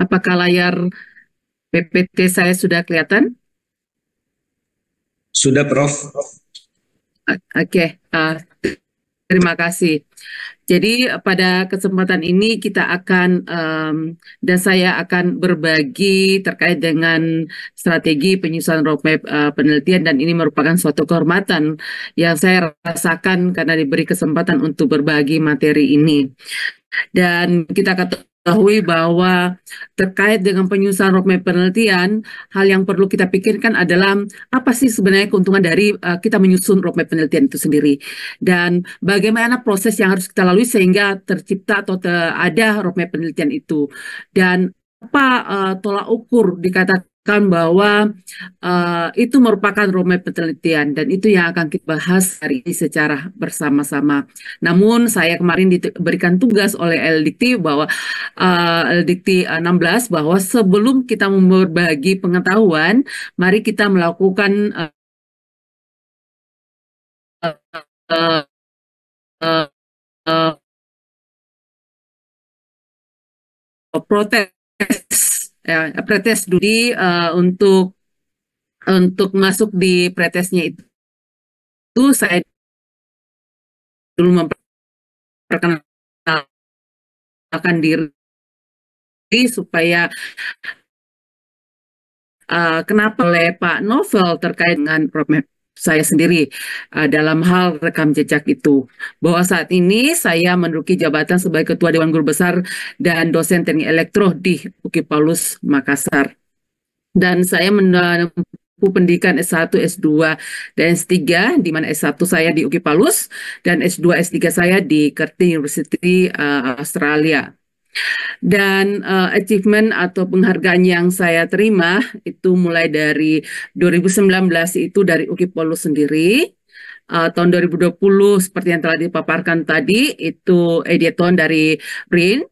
Apakah layar PPT saya sudah kelihatan? Sudah, Prof. Oke, okay. uh, terima kasih. Jadi pada kesempatan ini kita akan um, dan saya akan berbagi terkait dengan strategi penyusunan roadmap uh, penelitian dan ini merupakan suatu kehormatan yang saya rasakan karena diberi kesempatan untuk berbagi materi ini. Dan kita akan ketahui bahwa terkait dengan penyusunan roadmap penelitian, hal yang perlu kita pikirkan adalah apa sih sebenarnya keuntungan dari uh, kita menyusun roadmap penelitian itu sendiri dan bagaimana proses yang harus kita lalui sehingga tercipta atau ada roadmap penelitian itu dan apa uh, tolak ukur dikatakan bahwa uh, itu merupakan rumah penelitian dan itu yang akan kita bahas hari ini secara bersama-sama. Namun saya kemarin diberikan tugas oleh LDT bahwa uh, LDT 16 bahwa sebelum kita berbagi pengetahuan, mari kita melakukan uh, eh, uh, eh, uh, uh, protes ya, pretest studi uh, eh, untuk untuk masuk di pretestnya itu, itu saya dulu memperkenalkan diri supaya uh, kenapa oleh Pak Novel terkait dengan roadmap saya sendiri uh, dalam hal rekam jejak itu. Bahwa saat ini saya menduduki jabatan sebagai Ketua Dewan Guru Besar dan dosen teknik elektro di UKI Paulus Makassar. Dan saya menempuh pendidikan S1, S2, dan S3, di mana S1 saya di UKI Palus dan S2, S3 saya di Curtin University uh, Australia. Dan uh, achievement atau penghargaan yang saya terima itu mulai dari 2019 itu dari UKI Polo sendiri. Uh, tahun 2020 seperti yang telah dipaparkan tadi itu Edieton dari BRIN.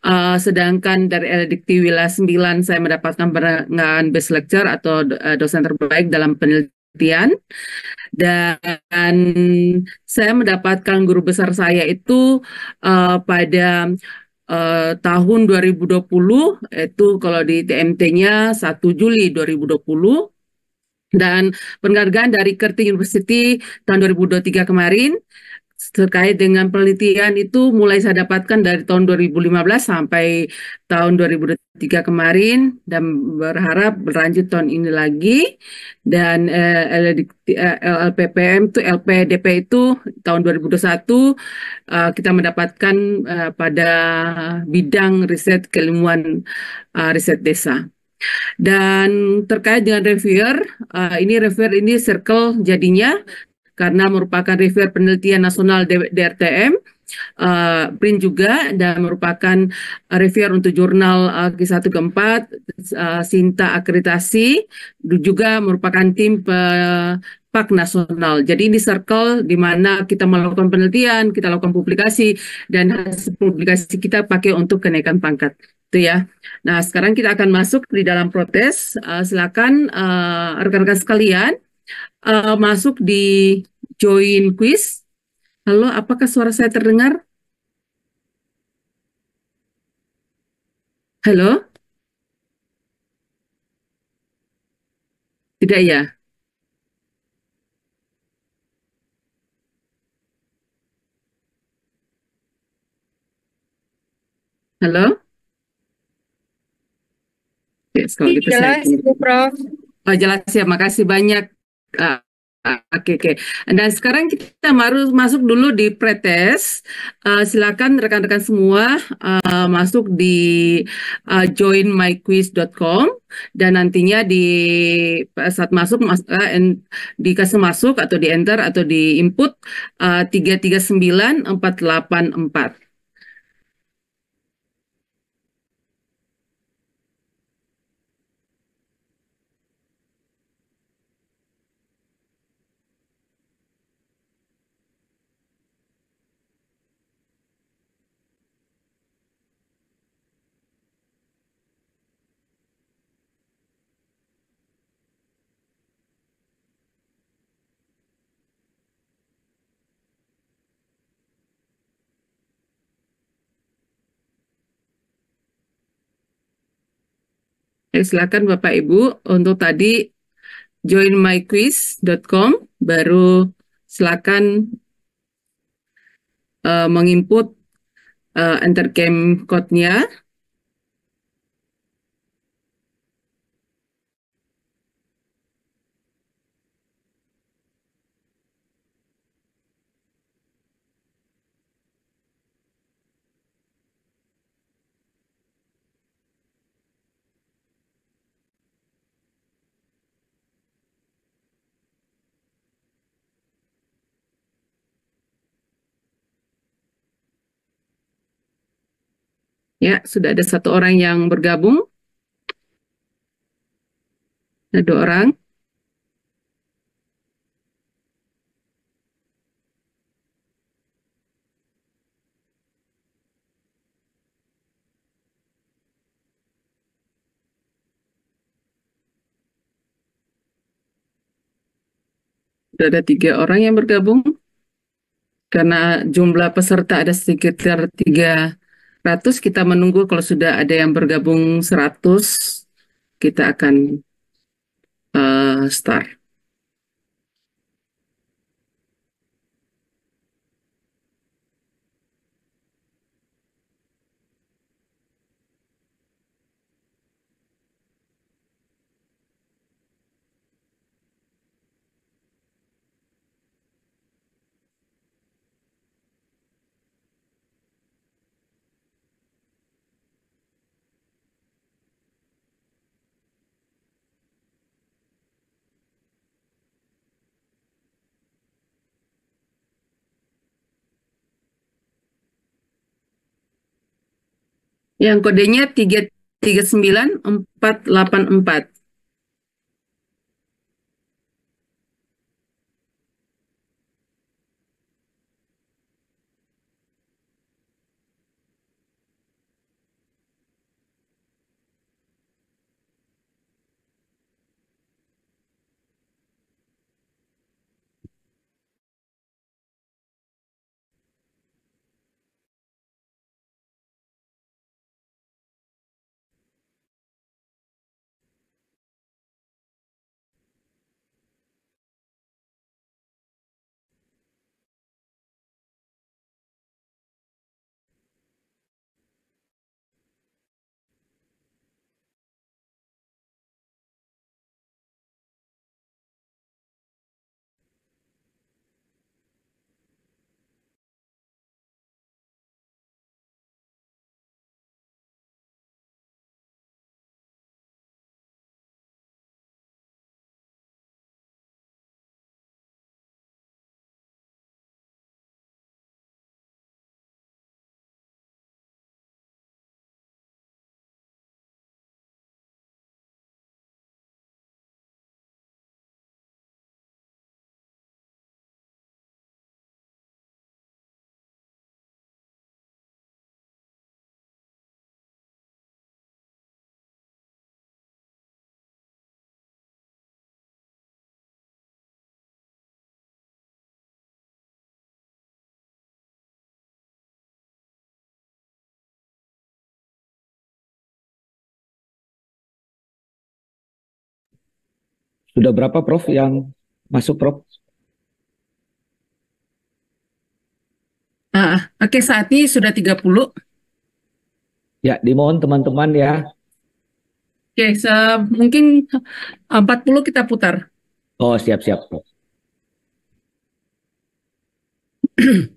Uh, eh, sedangkan dari Edikti Wila 9 saya mendapatkan penghargaan best Lecturer atau dosen terbaik dalam penelitian dan saya mendapatkan guru besar saya itu uh, pada eh, tahun 2020 itu kalau di TMT-nya 1 Juli 2020 dan penghargaan dari Curtin University tahun 2023 kemarin terkait dengan penelitian itu mulai saya dapatkan dari tahun 2015 sampai tahun 2003 kemarin dan berharap berlanjut tahun ini lagi dan eh, LPPM eh, LLPPM itu LPDP itu tahun 2021 eh, kita mendapatkan pada bidang riset keilmuan riset desa. Dan terkait dengan reviewer, ini reviewer ini circle jadinya karena merupakan reviewer penelitian nasional DRTM. Uh, eh, print juga dan merupakan eh, reviewer untuk jurnal uh, eh, G1 keempat uh, Sinta Akreditasi juga merupakan tim uh, pak nasional. Jadi ini circle di mana kita melakukan penelitian, kita lakukan publikasi dan hasil publikasi kita pakai untuk kenaikan pangkat. Itu ya. Nah, sekarang kita akan masuk di dalam protes. Uh, silakan rekan-rekan uh, rekan -rekan sekalian uh, masuk di join quiz. Halo, apakah suara saya terdengar? Halo? Tidak ya? Halo? Ya, kalau gitu jelas, saya... Prof. Oh, jelas ya, makasih banyak. Ah, oke, okay, oke. Okay. Nah, dan sekarang kita baru masuk dulu di pretest. Uh, silakan rekan-rekan semua uh, masuk di uh, eh, joinmyquiz.com dan nantinya di saat masuk mas, uh, en, dikasih masuk atau di enter atau di input uh, 339484. Eh, silakan Bapak Ibu untuk tadi joinmyquiz.com baru silakan uh, menginput uh, eh, entercamp code-nya Ya, sudah ada satu orang yang bergabung. Ada dua orang. Sudah ada tiga orang yang bergabung. Karena jumlah peserta ada sekitar tiga 100 kita menunggu kalau sudah ada yang bergabung 100 kita akan uh, start. yang kodenya empat Sudah berapa Prof yang masuk Prof? ah Oke, okay, saat ini sudah 30. Ya, dimohon teman-teman ya. Oke, okay, so, mungkin 40 eh, kita putar. Oh, siap-siap, Prof.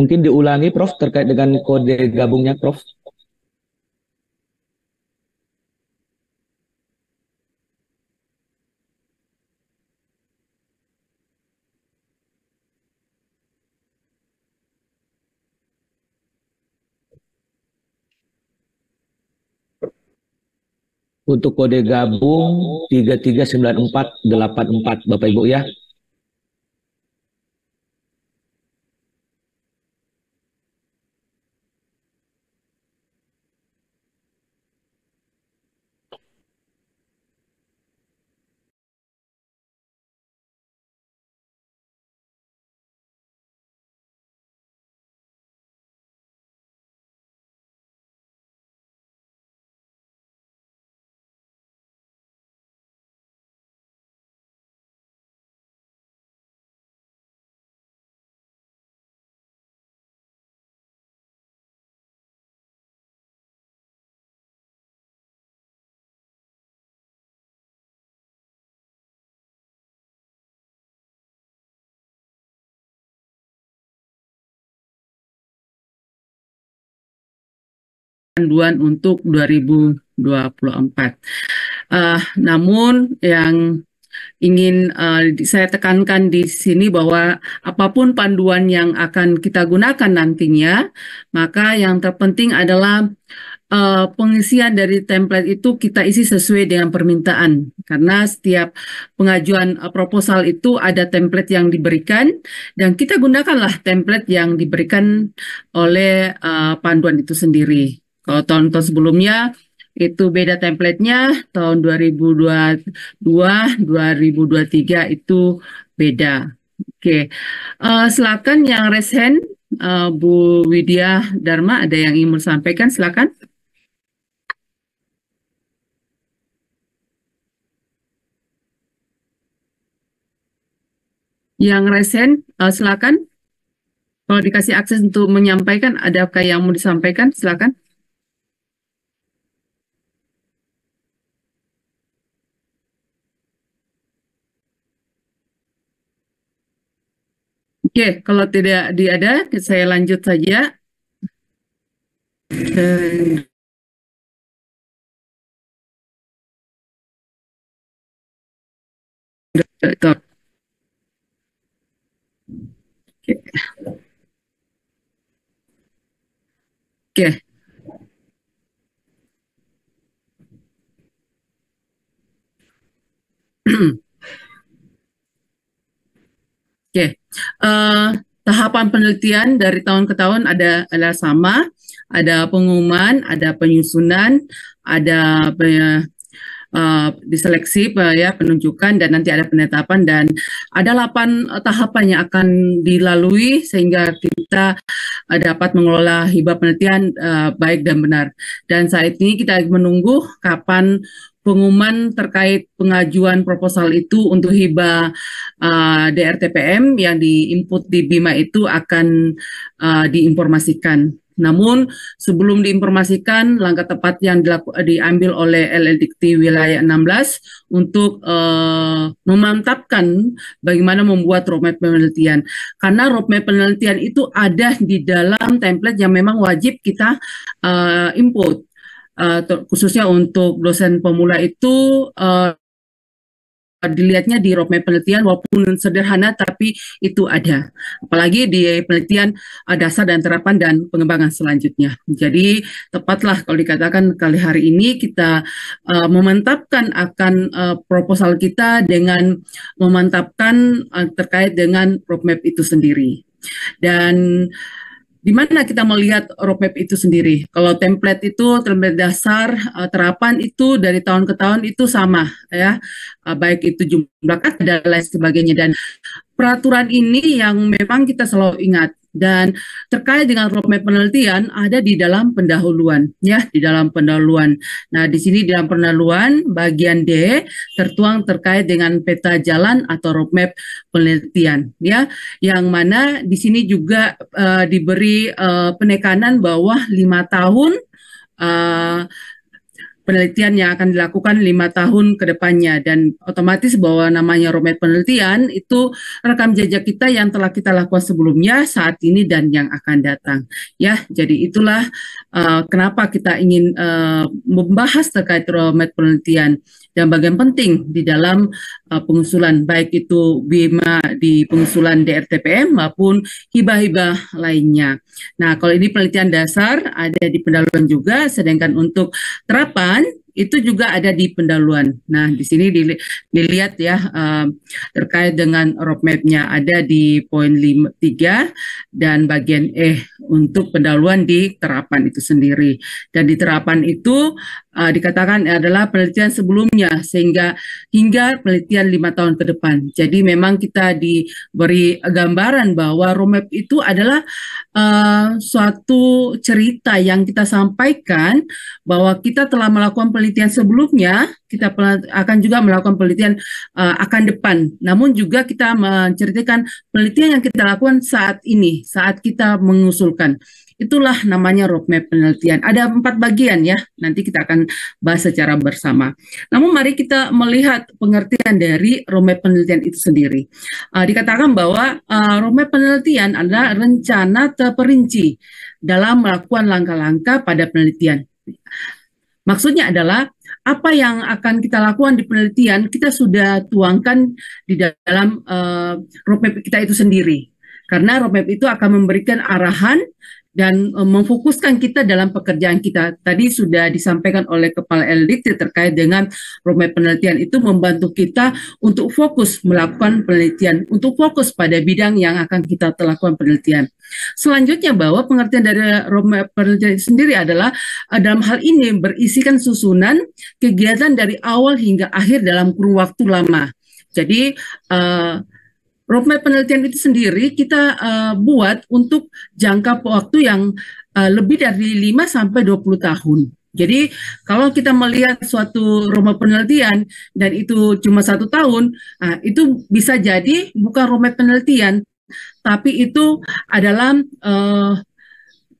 Mungkin diulangi Prof terkait dengan kode gabungnya Prof. untuk kode gabung 339484 Bapak Ibu ya. panduan untuk 2024. Uh, namun yang ingin uh, saya tekankan di sini bahwa apapun panduan yang akan kita gunakan nantinya, maka yang terpenting adalah uh, pengisian dari template itu kita isi sesuai dengan permintaan. Karena setiap pengajuan uh, proposal itu ada template yang diberikan dan kita gunakanlah template yang diberikan oleh uh, panduan itu sendiri. Kalau tahun-tahun sebelumnya itu beda templatenya tahun 2022 2023 itu beda. Oke. Uh, silakan yang resen, uh, eh, Bu Widya Dharma ada yang ingin sampaikan silakan. Yang resen, uh, eh, silakan. Kalau dikasih akses untuk menyampaikan adakah yang mau disampaikan silakan. Oke, kalau tidak diada, saya lanjut saja. Oke. Oke. Oke. Oke, okay. uh, eh, tahapan penelitian dari tahun ke tahun ada adalah sama, ada pengumuman, ada penyusunan, ada uh, diseleksi uh, ya penunjukan dan nanti ada penetapan dan ada delapan eh, tahapan yang akan dilalui sehingga kita uh, dapat mengelola hibah penelitian uh, baik dan benar. Dan saat ini kita menunggu kapan pengumuman terkait pengajuan proposal itu untuk hibah uh, DRTPM yang diinput di Bima itu akan uh, diinformasikan. Namun sebelum diinformasikan langkah tepat yang dilaku, diambil oleh LLDKT wilayah 16 untuk uh, memantapkan bagaimana membuat roadmap penelitian. Karena roadmap penelitian itu ada di dalam template yang memang wajib kita uh, input uh, khususnya untuk dosen pemula itu uh, dilihatnya di roadmap penelitian walaupun sederhana tapi itu ada apalagi di penelitian uh, dasar dan terapan dan pengembangan selanjutnya jadi tepatlah kalau dikatakan kali hari ini kita uh, memantapkan akan uh, proposal kita dengan memantapkan uh, terkait dengan roadmap itu sendiri dan uh, di mana kita melihat roadmap itu sendiri? Kalau template itu template dasar eh, terapan itu dari tahun ke tahun itu sama ya, eh, baik itu jumlah kata dan lain sebagainya dan peraturan ini yang memang kita selalu ingat dan terkait dengan roadmap penelitian ada di dalam pendahuluan ya di dalam pendahuluan. Nah, di sini di dalam pendahuluan bagian D tertuang terkait dengan peta jalan atau roadmap penelitian ya yang mana di sini juga uh, diberi uh, penekanan bahwa lima tahun uh, penelitian yang akan dilakukan lima tahun ke depannya dan otomatis bahwa namanya roadmap penelitian itu rekam jejak kita yang telah kita lakukan sebelumnya saat ini dan yang akan datang ya jadi itulah uh, kenapa kita ingin uh, membahas terkait roadmap penelitian dan bagian penting di dalam uh, pengusulan baik itu BIMA di pengusulan DRTPM maupun hibah-hibah lainnya. Nah, kalau ini penelitian dasar ada di pendahuluan juga, sedangkan untuk terapan itu juga ada di pendahuluan. Nah, di sini dilihat ya uh, terkait dengan roadmap-nya ada di poin 3 dan bagian E untuk pendahuluan di terapan itu sendiri. Dan di terapan itu uh, dikatakan adalah penelitian sebelumnya sehingga hingga penelitian lima tahun ke depan. Jadi memang kita diberi gambaran bahwa roadmap itu adalah uh, suatu cerita yang kita sampaikan bahwa kita telah melakukan penelitian sebelumnya, kita akan juga melakukan penelitian uh, akan depan. Namun juga kita menceritakan penelitian yang kita lakukan saat ini, saat kita mengusulkan. Itulah namanya roadmap penelitian. Ada empat bagian ya, nanti kita akan bahas secara bersama. Namun mari kita melihat pengertian dari roadmap penelitian itu sendiri. Uh, dikatakan bahwa uh, roadmap penelitian adalah rencana terperinci dalam melakukan langkah-langkah pada penelitian. Maksudnya adalah apa yang akan kita lakukan di penelitian kita sudah tuangkan di dalam uh, roadmap kita itu sendiri karena roadmap itu akan memberikan arahan dan eh, memfokuskan kita dalam pekerjaan kita. Tadi sudah disampaikan oleh Kepala LDT ya, terkait dengan roadmap penelitian itu membantu kita untuk fokus melakukan penelitian, untuk fokus pada bidang yang akan kita lakukan penelitian. Selanjutnya bahwa pengertian dari roadmap penelitian sendiri adalah eh, dalam hal ini berisikan susunan kegiatan dari awal hingga akhir dalam kurun waktu lama. Jadi uh, roadmap penelitian itu sendiri kita uh, buat untuk jangka waktu yang uh, lebih dari 5 sampai 20 tahun. Jadi kalau kita melihat suatu rumah penelitian dan itu cuma satu tahun, nah, itu bisa jadi bukan rumah penelitian, tapi itu adalah uh,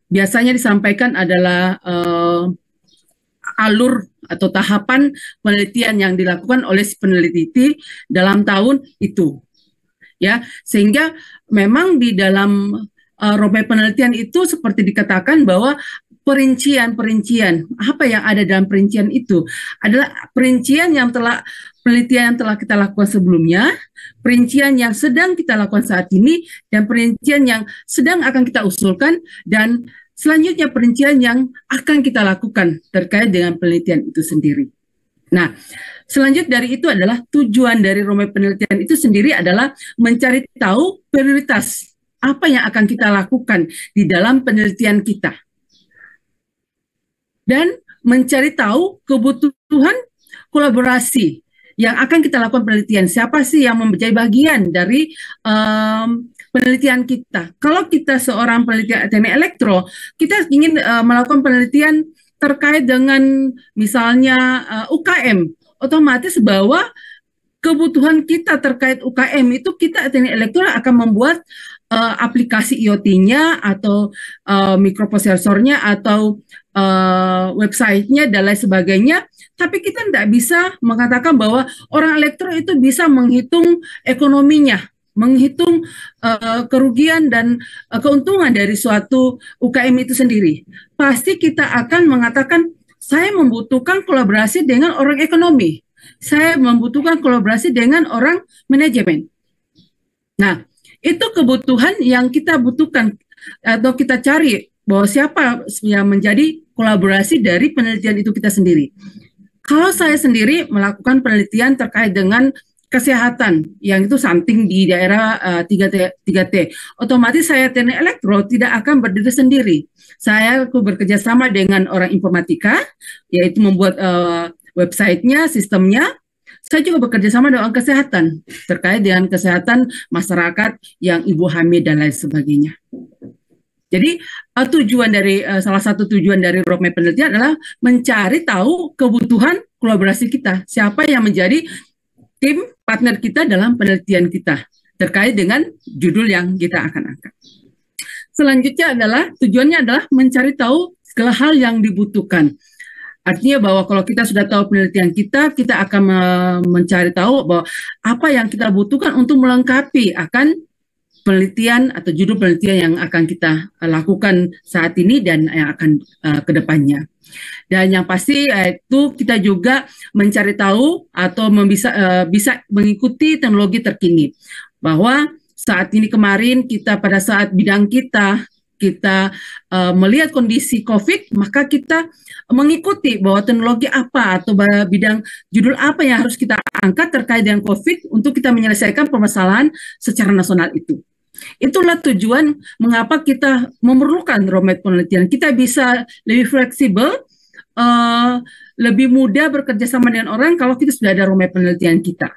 biasanya disampaikan adalah uh, alur atau tahapan penelitian yang dilakukan oleh si peneliti dalam tahun itu ya sehingga memang di dalam uh, eh, roadmap penelitian itu seperti dikatakan bahwa perincian-perincian apa yang ada dalam perincian itu adalah perincian yang telah penelitian yang telah kita lakukan sebelumnya, perincian yang sedang kita lakukan saat ini dan perincian yang sedang akan kita usulkan dan selanjutnya perincian yang akan kita lakukan terkait dengan penelitian itu sendiri. Nah, Selanjutnya dari itu adalah tujuan dari rumah penelitian itu sendiri adalah mencari tahu prioritas apa yang akan kita lakukan di dalam penelitian kita. Dan mencari tahu kebutuhan kolaborasi yang akan kita lakukan penelitian. Siapa sih yang menjadi bagian dari um, penelitian kita? Kalau kita seorang peneliti teknik elektro, kita ingin uh, melakukan penelitian terkait dengan misalnya uh, UKM otomatis bahwa kebutuhan kita terkait UKM itu kita teknik elektoral akan membuat uh, aplikasi IoT-nya atau uh, mikroprosesornya atau uh, website-nya dan lain sebagainya. Tapi kita tidak bisa mengatakan bahwa orang elektro itu bisa menghitung ekonominya, menghitung uh, kerugian dan uh, keuntungan dari suatu UKM itu sendiri. Pasti kita akan mengatakan saya membutuhkan kolaborasi dengan orang ekonomi. Saya membutuhkan kolaborasi dengan orang manajemen. Nah, itu kebutuhan yang kita butuhkan atau kita cari bahwa siapa yang menjadi kolaborasi dari penelitian itu kita sendiri. Kalau saya sendiri melakukan penelitian terkait dengan kesehatan yang itu something di daerah uh, 3T, 3T. Otomatis saya teknik elektro tidak akan berdiri sendiri. Saya bekerja sama dengan orang informatika, yaitu membuat uh, websitenya, sistemnya. Saya juga bekerja sama dengan kesehatan, terkait dengan kesehatan masyarakat yang ibu hamil dan lain sebagainya. Jadi uh, tujuan dari uh, salah satu tujuan dari roadmap penelitian adalah mencari tahu kebutuhan kolaborasi kita. Siapa yang menjadi tim partner kita dalam penelitian kita terkait dengan judul yang kita akan angkat. Selanjutnya adalah tujuannya adalah mencari tahu segala hal yang dibutuhkan. Artinya bahwa kalau kita sudah tahu penelitian kita, kita akan mencari tahu bahwa apa yang kita butuhkan untuk melengkapi akan penelitian atau judul penelitian yang akan kita lakukan saat ini dan yang akan uh, eh, kedepannya. Dan yang pasti itu kita juga mencari tahu atau bisa eh, bisa mengikuti teknologi terkini bahwa saat ini kemarin kita pada saat bidang kita kita eh, melihat kondisi COVID, maka kita mengikuti bahwa teknologi apa atau bidang judul apa yang harus kita angkat terkait dengan COVID untuk kita menyelesaikan permasalahan secara nasional itu. Itulah tujuan mengapa kita memerlukan roadmap penelitian. Kita bisa lebih fleksibel, uh, lebih mudah bekerja sama dengan orang kalau kita sudah ada roadmap penelitian kita.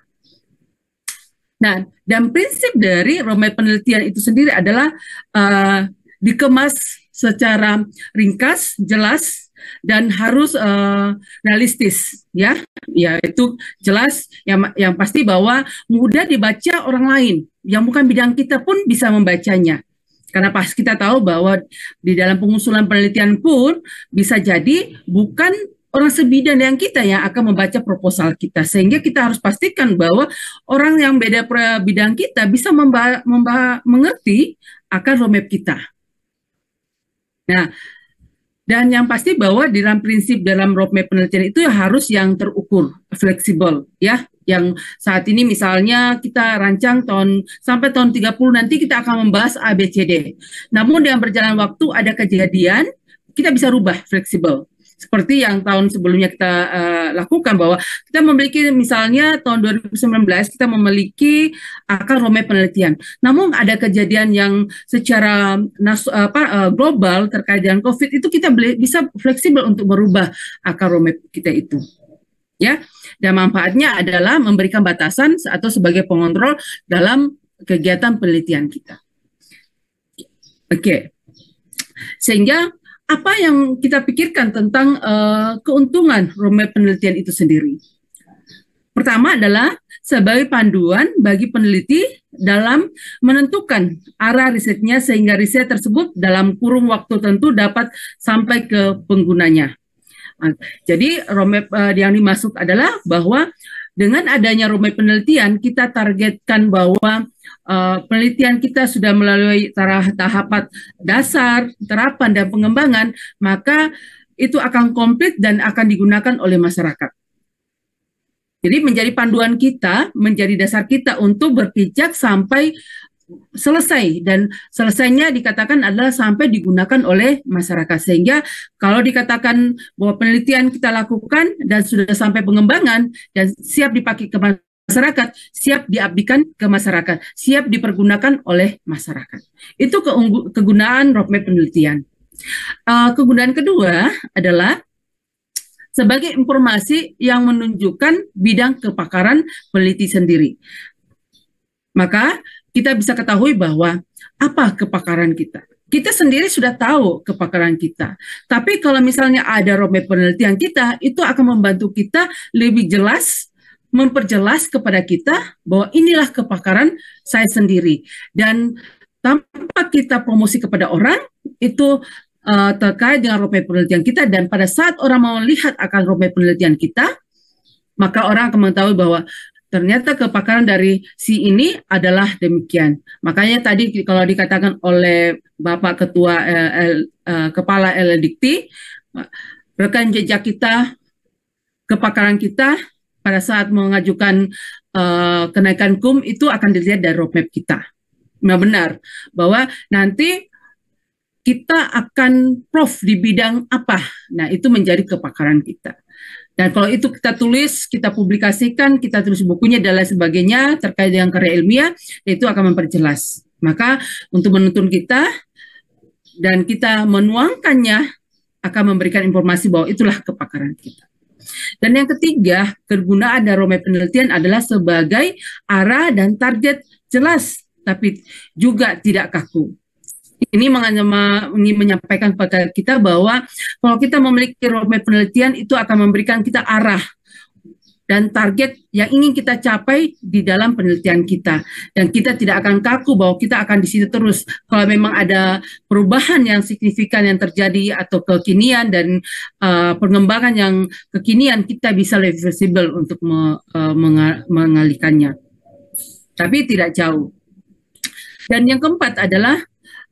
Nah, dan prinsip dari roadmap penelitian itu sendiri adalah uh, dikemas secara ringkas, jelas, dan harus uh, realistis ya yaitu jelas yang yang pasti bahwa mudah dibaca orang lain yang bukan bidang kita pun bisa membacanya karena pas kita tahu bahwa di dalam pengusulan penelitian pun bisa jadi bukan orang sebidang yang kita yang akan membaca proposal kita sehingga kita harus pastikan bahwa orang yang beda bidang kita bisa memba memba mengerti akan roadmap kita. Nah, dan yang pasti bahwa dalam prinsip dalam roadmap penelitian itu harus yang terukur, fleksibel ya. Yang saat ini misalnya kita rancang tahun sampai tahun 30 nanti kita akan membahas ABCD. Namun dengan berjalan waktu ada kejadian kita bisa rubah fleksibel seperti yang tahun sebelumnya kita uh, lakukan bahwa kita memiliki misalnya tahun 2019 kita memiliki akar rome penelitian. Namun ada kejadian yang secara nas, apa, uh, global terkait dengan COVID itu kita bisa fleksibel untuk merubah akar rome kita itu ya. Dan manfaatnya adalah memberikan batasan atau sebagai pengontrol dalam kegiatan penelitian kita. Oke. Okay. Sehingga apa yang kita pikirkan tentang uh, keuntungan roadmap penelitian itu sendiri? Pertama adalah sebagai panduan bagi peneliti dalam menentukan arah risetnya sehingga riset tersebut dalam kurung waktu tentu dapat sampai ke penggunanya. Jadi roadmap eh, yang dimaksud adalah bahwa dengan adanya rumah penelitian, kita targetkan bahwa uh, penelitian kita sudah melalui tahapan dasar, terapan, dan pengembangan, maka itu akan komplit dan akan digunakan oleh masyarakat. Jadi menjadi panduan kita, menjadi dasar kita untuk berpijak sampai selesai dan selesainya dikatakan adalah sampai digunakan oleh masyarakat sehingga kalau dikatakan bahwa penelitian kita lakukan dan sudah sampai pengembangan dan siap dipakai ke masyarakat, siap diabdikan ke masyarakat, siap dipergunakan oleh masyarakat. Itu kegunaan roadmap penelitian. Uh, kegunaan kedua adalah sebagai informasi yang menunjukkan bidang kepakaran peneliti sendiri. Maka kita bisa ketahui bahwa apa kepakaran kita. Kita sendiri sudah tahu kepakaran kita. Tapi kalau misalnya ada roadmap penelitian kita, itu akan membantu kita lebih jelas memperjelas kepada kita bahwa inilah kepakaran saya sendiri. Dan tanpa kita promosi kepada orang, itu uh, terkait dengan roadmap penelitian kita. Dan pada saat orang mau lihat akan roadmap penelitian kita, maka orang akan mengetahui bahwa ternyata kepakaran dari si ini adalah demikian. Makanya tadi kalau dikatakan oleh Bapak Ketua eh, eh, Kepala LDIKTI, rekan jejak kita, kepakaran kita pada saat mengajukan eh, kenaikan KUM itu akan dilihat dari roadmap kita. Nah benar, bahwa nanti kita akan prof di bidang apa. Nah itu menjadi kepakaran kita. Dan kalau itu kita tulis, kita publikasikan, kita tulis bukunya dan lain sebagainya terkait dengan karya ilmiah, itu akan memperjelas. Maka untuk menuntun kita dan kita menuangkannya akan memberikan informasi bahwa itulah kepakaran kita. Dan yang ketiga, kegunaan dari roadmap penelitian adalah sebagai arah dan target jelas tapi juga tidak kaku ini menyampaikan kepada kita bahwa kalau kita memiliki roadmap penelitian itu akan memberikan kita arah dan target yang ingin kita capai di dalam penelitian kita. Dan kita tidak akan kaku bahwa kita akan di situ terus. Kalau memang ada perubahan yang signifikan yang terjadi atau kekinian dan uh, pengembangan yang kekinian, kita bisa lebih fleksibel untuk me, uh, mengalihkannya. Tapi tidak jauh. Dan yang keempat adalah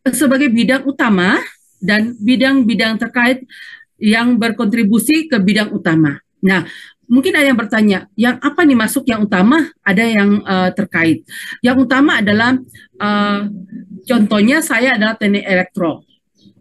sebagai bidang utama dan bidang-bidang terkait yang berkontribusi ke bidang utama. Nah, mungkin ada yang bertanya, yang apa nih masuk yang utama? Ada yang uh, terkait. Yang utama adalah uh, contohnya saya adalah teknik elektro.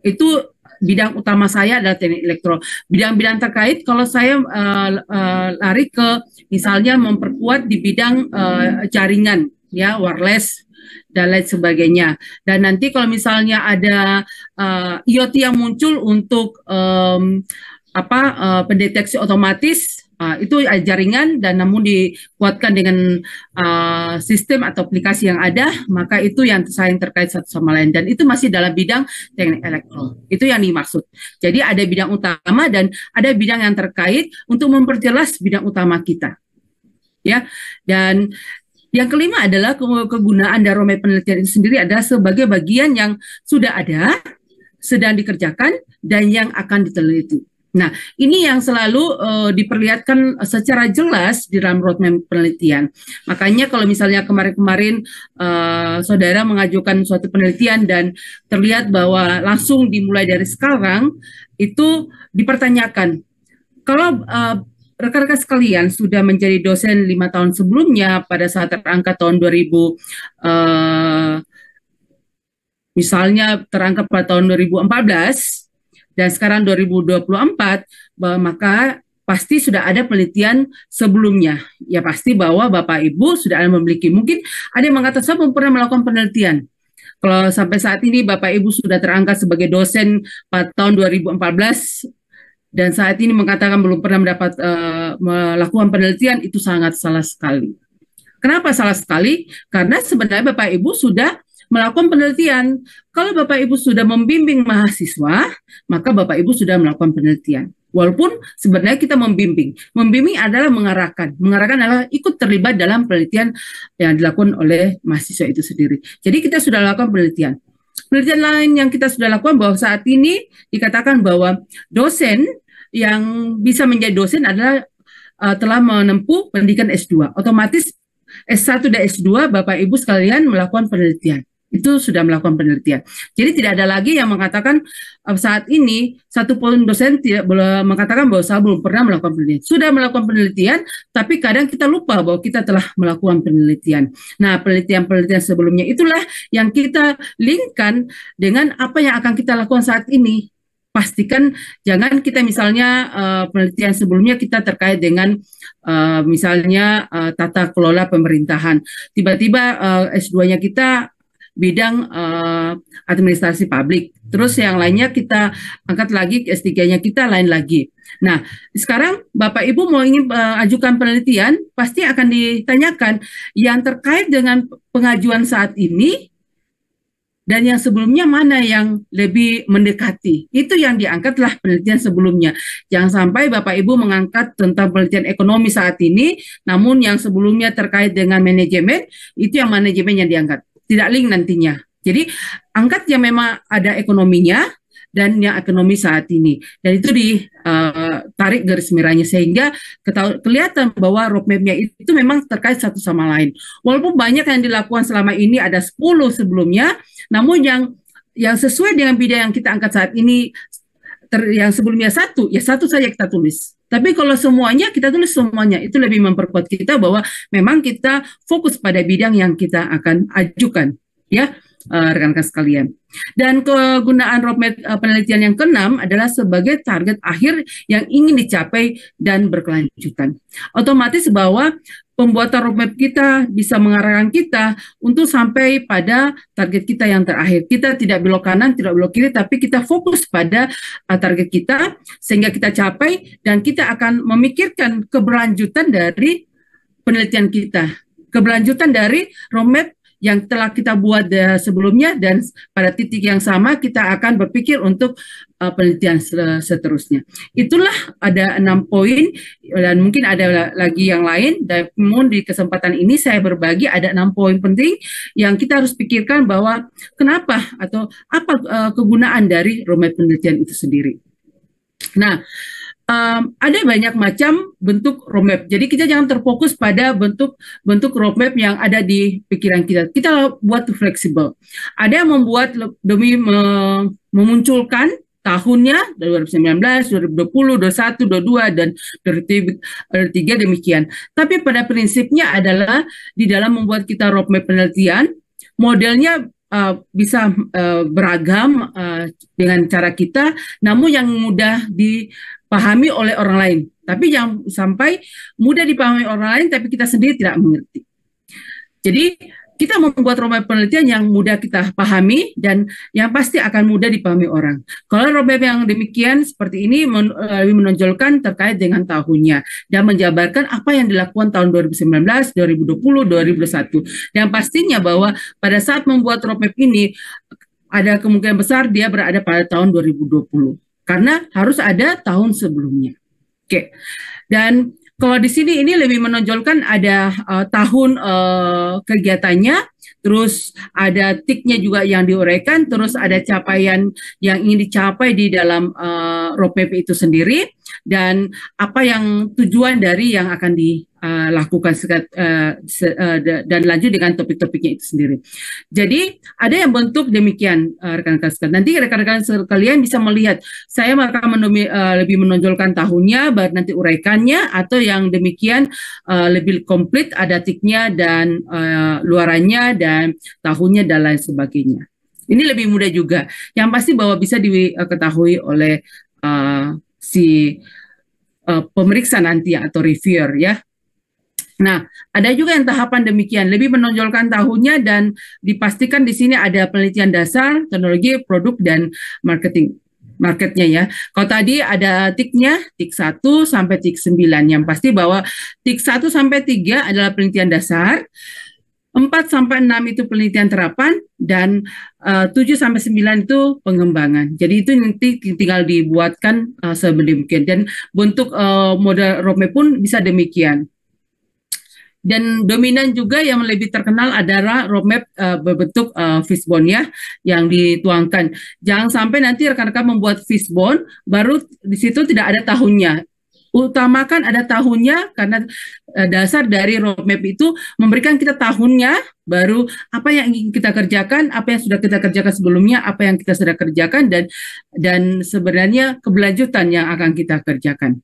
Itu bidang utama saya adalah teknik elektro. Bidang-bidang terkait kalau saya uh, uh, lari ke misalnya memperkuat di bidang uh, jaringan ya wireless dan lain sebagainya. Dan nanti kalau misalnya ada uh, eh, IoT yang muncul untuk um, apa uh, pendeteksi otomatis uh, itu jaringan dan namun dikuatkan dengan uh, sistem atau aplikasi yang ada maka itu yang saling terkait satu sama lain dan itu masih dalam bidang teknik elektro itu yang dimaksud jadi ada bidang utama dan ada bidang yang terkait untuk memperjelas bidang utama kita ya dan yang kelima adalah kegunaan daromet penelitian itu sendiri adalah sebagai bagian yang sudah ada, sedang dikerjakan, dan yang akan diteliti. Nah, ini yang selalu uh, diperlihatkan secara jelas di dalam roadmap penelitian. Makanya kalau misalnya kemarin-kemarin uh, saudara mengajukan suatu penelitian dan terlihat bahwa langsung dimulai dari sekarang, itu dipertanyakan. Kalau uh, rekan-rekan sekalian sudah menjadi dosen lima tahun sebelumnya pada saat terangkat tahun 2000 uh, eh, misalnya terangkat pada tahun 2014 dan sekarang 2024 eh, maka pasti sudah ada penelitian sebelumnya. Ya pasti bahwa Bapak Ibu sudah memiliki mungkin ada yang mengatakan saya belum pernah melakukan penelitian. Kalau sampai saat ini Bapak Ibu sudah terangkat sebagai dosen pada tahun 2014 dan saat ini mengatakan belum pernah mendapat uh, melakukan penelitian itu sangat salah sekali. Kenapa salah sekali? Karena sebenarnya Bapak Ibu sudah melakukan penelitian. Kalau Bapak Ibu sudah membimbing mahasiswa, maka Bapak Ibu sudah melakukan penelitian. Walaupun sebenarnya kita membimbing, membimbing adalah mengarahkan, mengarahkan adalah ikut terlibat dalam penelitian yang dilakukan oleh mahasiswa itu sendiri. Jadi kita sudah lakukan penelitian, penelitian lain yang kita sudah lakukan bahwa saat ini dikatakan bahwa dosen yang bisa menjadi dosen adalah uh, telah menempuh pendidikan S2. Otomatis S1 dan S2 Bapak Ibu sekalian melakukan penelitian itu sudah melakukan penelitian. Jadi tidak ada lagi yang mengatakan eh, saat ini satu pun dosen tidak boleh mengatakan bahwa saya belum pernah melakukan penelitian. Sudah melakukan penelitian, tapi kadang kita lupa bahwa kita telah melakukan penelitian. Nah, penelitian-penelitian sebelumnya itulah yang kita linkkan dengan apa yang akan kita lakukan saat ini. Pastikan jangan kita misalnya uh, penelitian sebelumnya kita terkait dengan uh, misalnya uh, tata kelola pemerintahan. Tiba-tiba uh, S2-nya kita bidang uh, administrasi publik. Terus yang lainnya kita angkat lagi S3-nya kita lain lagi. Nah, sekarang Bapak Ibu mau ingin uh, ajukan penelitian, pasti akan ditanyakan yang terkait dengan pengajuan saat ini dan yang sebelumnya mana yang lebih mendekati. Itu yang diangkatlah penelitian sebelumnya. Jangan sampai Bapak Ibu mengangkat tentang penelitian ekonomi saat ini, namun yang sebelumnya terkait dengan manajemen, itu yang manajemen yang diangkat tidak link nantinya. Jadi angkat yang memang ada ekonominya dan yang ekonomi saat ini. Dan itu ditarik eh, garis merahnya sehingga kelihatan bahwa roadmapnya itu memang terkait satu sama lain. Walaupun banyak yang dilakukan selama ini ada 10 sebelumnya, namun yang yang sesuai dengan bidang yang kita angkat saat ini ter, yang sebelumnya satu, ya satu saja kita tulis. Tapi kalau semuanya kita tulis semuanya itu lebih memperkuat kita bahwa memang kita fokus pada bidang yang kita akan ajukan ya eh, rekan-rekan sekalian. Dan kegunaan roadmap eh, penelitian yang keenam adalah sebagai target akhir yang ingin dicapai dan berkelanjutan. Otomatis bahwa pembuatan roadmap kita bisa mengarahkan kita untuk sampai pada target kita yang terakhir. Kita tidak belok kanan, tidak belok kiri, tapi kita fokus pada uh, target kita sehingga kita capai dan kita akan memikirkan keberlanjutan dari penelitian kita, keberlanjutan dari roadmap yang telah kita buat eh, sebelumnya dan pada titik yang sama kita akan berpikir untuk eh, penelitian seterusnya. Itulah ada enam poin dan mungkin ada lagi yang lain. Namun di kesempatan ini saya berbagi ada enam poin penting yang kita harus pikirkan bahwa kenapa atau apa eh, kegunaan dari rumah penelitian itu sendiri. Nah um, ada banyak macam bentuk roadmap. Jadi kita jangan terfokus pada bentuk bentuk roadmap yang ada di pikiran kita. Kita buat fleksibel. Ada yang membuat demi me memunculkan tahunnya 2019, 2020, 2021, 2022 dan 2023 demikian. Tapi pada prinsipnya adalah di dalam membuat kita roadmap penelitian, modelnya uh, bisa uh, beragam uh, dengan cara kita, namun yang mudah di dipahami oleh orang lain. Tapi jangan sampai mudah dipahami orang lain, tapi kita sendiri tidak mengerti. Jadi kita membuat roadmap penelitian yang mudah kita pahami dan yang pasti akan mudah dipahami orang. Kalau roadmap yang demikian seperti ini eh, lebih menonjolkan terkait dengan tahunnya dan menjabarkan apa yang dilakukan tahun 2019, 2020, 2021. Yang pastinya bahwa pada saat membuat roadmap ini ada kemungkinan besar dia berada pada tahun 2020 karena harus ada tahun sebelumnya. Oke. Dan kalau di sini ini lebih menonjolkan ada uh, tahun uh, kegiatannya terus ada tiknya juga yang diuraikan, terus ada capaian yang ingin dicapai di dalam uh, eh, roadmap itu sendiri, dan apa yang tujuan dari yang akan dilakukan eh, uh, eh, uh, dan lanjut dengan topik-topiknya itu sendiri. Jadi ada yang bentuk demikian rekan-rekan uh, sekalian. Nanti rekan-rekan sekalian bisa melihat saya akan uh, lebih menonjolkan tahunnya, baru nanti uraikannya atau yang demikian uh, lebih komplit ada tiknya dan uh, luarannya dan tahunnya dan lain sebagainya. Ini lebih mudah juga. Yang pasti bahwa bisa diketahui oleh uh, si uh, pemeriksa nanti atau reviewer ya. Nah, ada juga yang tahapan demikian, lebih menonjolkan tahunnya dan dipastikan di sini ada penelitian dasar, teknologi, produk, dan marketing marketnya ya. Kalau tadi ada tiknya, tik 1 sampai tik 9 yang pasti bahwa tik 1 sampai 3 adalah penelitian dasar, 4 sampai 6 itu penelitian terapan dan eh, uh, 7 sampai 9 itu pengembangan. Jadi itu nanti tinggal dibuatkan uh, eh, sebelumnya dan bentuk uh, model roadmap pun bisa demikian. Dan dominan juga yang lebih terkenal adalah roadmap uh, berbentuk uh, fishbone ya yang dituangkan. Jangan sampai nanti rekan-rekan membuat fishbone baru di situ tidak ada tahunnya utamakan ada tahunnya karena eh, dasar dari roadmap itu memberikan kita tahunnya baru apa yang ingin kita kerjakan, apa yang sudah kita kerjakan sebelumnya, apa yang kita sudah kerjakan dan dan sebenarnya keberlanjutan yang akan kita kerjakan.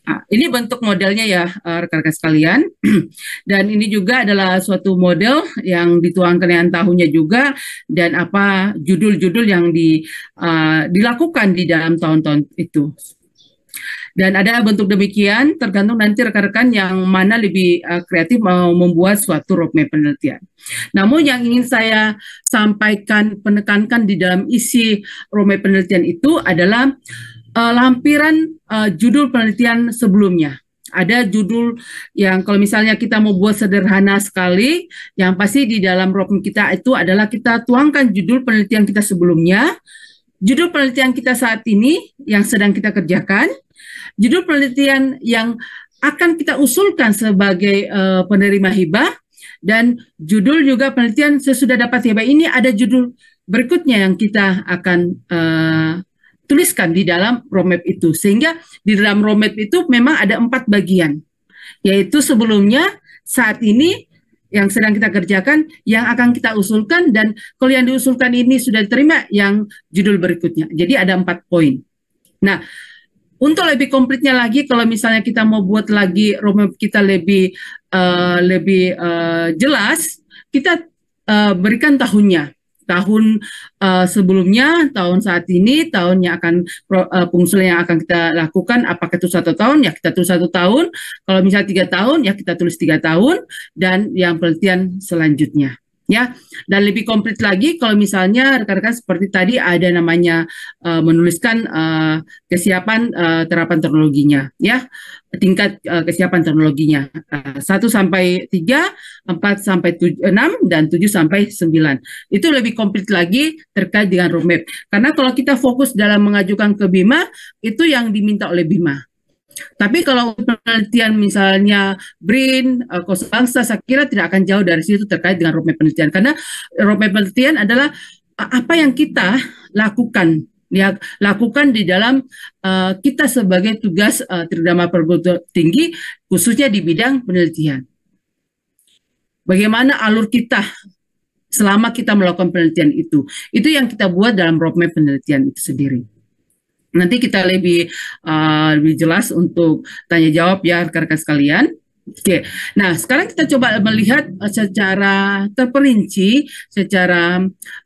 Nah, ini bentuk modelnya ya eh, rekan-rekan sekalian. dan ini juga adalah suatu model yang dituangkan dengan tahunnya juga dan apa judul-judul yang di, uh, dilakukan di dalam tahun-tahun itu. Dan ada bentuk demikian tergantung nanti rekan-rekan yang mana lebih uh, kreatif mau membuat suatu roadmap penelitian. Namun yang ingin saya sampaikan penekankan di dalam isi roadmap penelitian itu adalah uh, lampiran uh, judul penelitian sebelumnya ada judul yang kalau misalnya kita mau buat sederhana sekali, yang pasti di dalam roadmap kita itu adalah kita tuangkan judul penelitian kita sebelumnya, judul penelitian kita saat ini yang sedang kita kerjakan, judul penelitian yang akan kita usulkan sebagai uh, penerima hibah dan judul juga penelitian sesudah dapat hibah ini ada judul berikutnya yang kita akan uh, tuliskan di dalam roadmap itu sehingga di dalam roadmap itu memang ada empat bagian yaitu sebelumnya saat ini yang sedang kita kerjakan, yang akan kita usulkan, dan kalau yang diusulkan ini sudah diterima, yang judul berikutnya. Jadi ada empat poin. Nah, untuk lebih komplitnya lagi, kalau misalnya kita mau buat lagi roadmap kita lebih uh, lebih uh, jelas, kita uh, berikan tahunnya tahun uh, sebelumnya, tahun saat ini, tahun yang akan uh, yang akan kita lakukan, apakah itu satu tahun, ya kita tulis satu tahun. Kalau misalnya tiga tahun, ya kita tulis tiga tahun, dan yang penelitian selanjutnya ya dan lebih komplit lagi kalau misalnya rekan-rekan seperti tadi ada namanya uh, menuliskan uh, kesiapan uh, terapan teknologinya ya tingkat uh, kesiapan teknologinya uh, sampai tiga, empat sampai enam dan tujuh sampai sembilan Itu lebih komplit lagi terkait dengan roadmap. Karena kalau kita fokus dalam mengajukan ke BIMA itu yang diminta oleh BIMA tapi kalau penelitian misalnya BRIN, eh, kos bangsa, saya kira tidak akan jauh dari situ terkait dengan roadmap penelitian. Karena roadmap penelitian adalah eh, apa yang kita lakukan ya lakukan di dalam uh, kita sebagai tugas uh, terutama perguruan tinggi khususnya di bidang penelitian. Bagaimana alur kita selama kita melakukan penelitian itu. Itu yang kita buat dalam roadmap penelitian itu sendiri. Nanti kita lebih uh, lebih jelas untuk tanya jawab ya rekan-rekan sekalian. Oke, nah sekarang kita coba melihat eh, secara terperinci, secara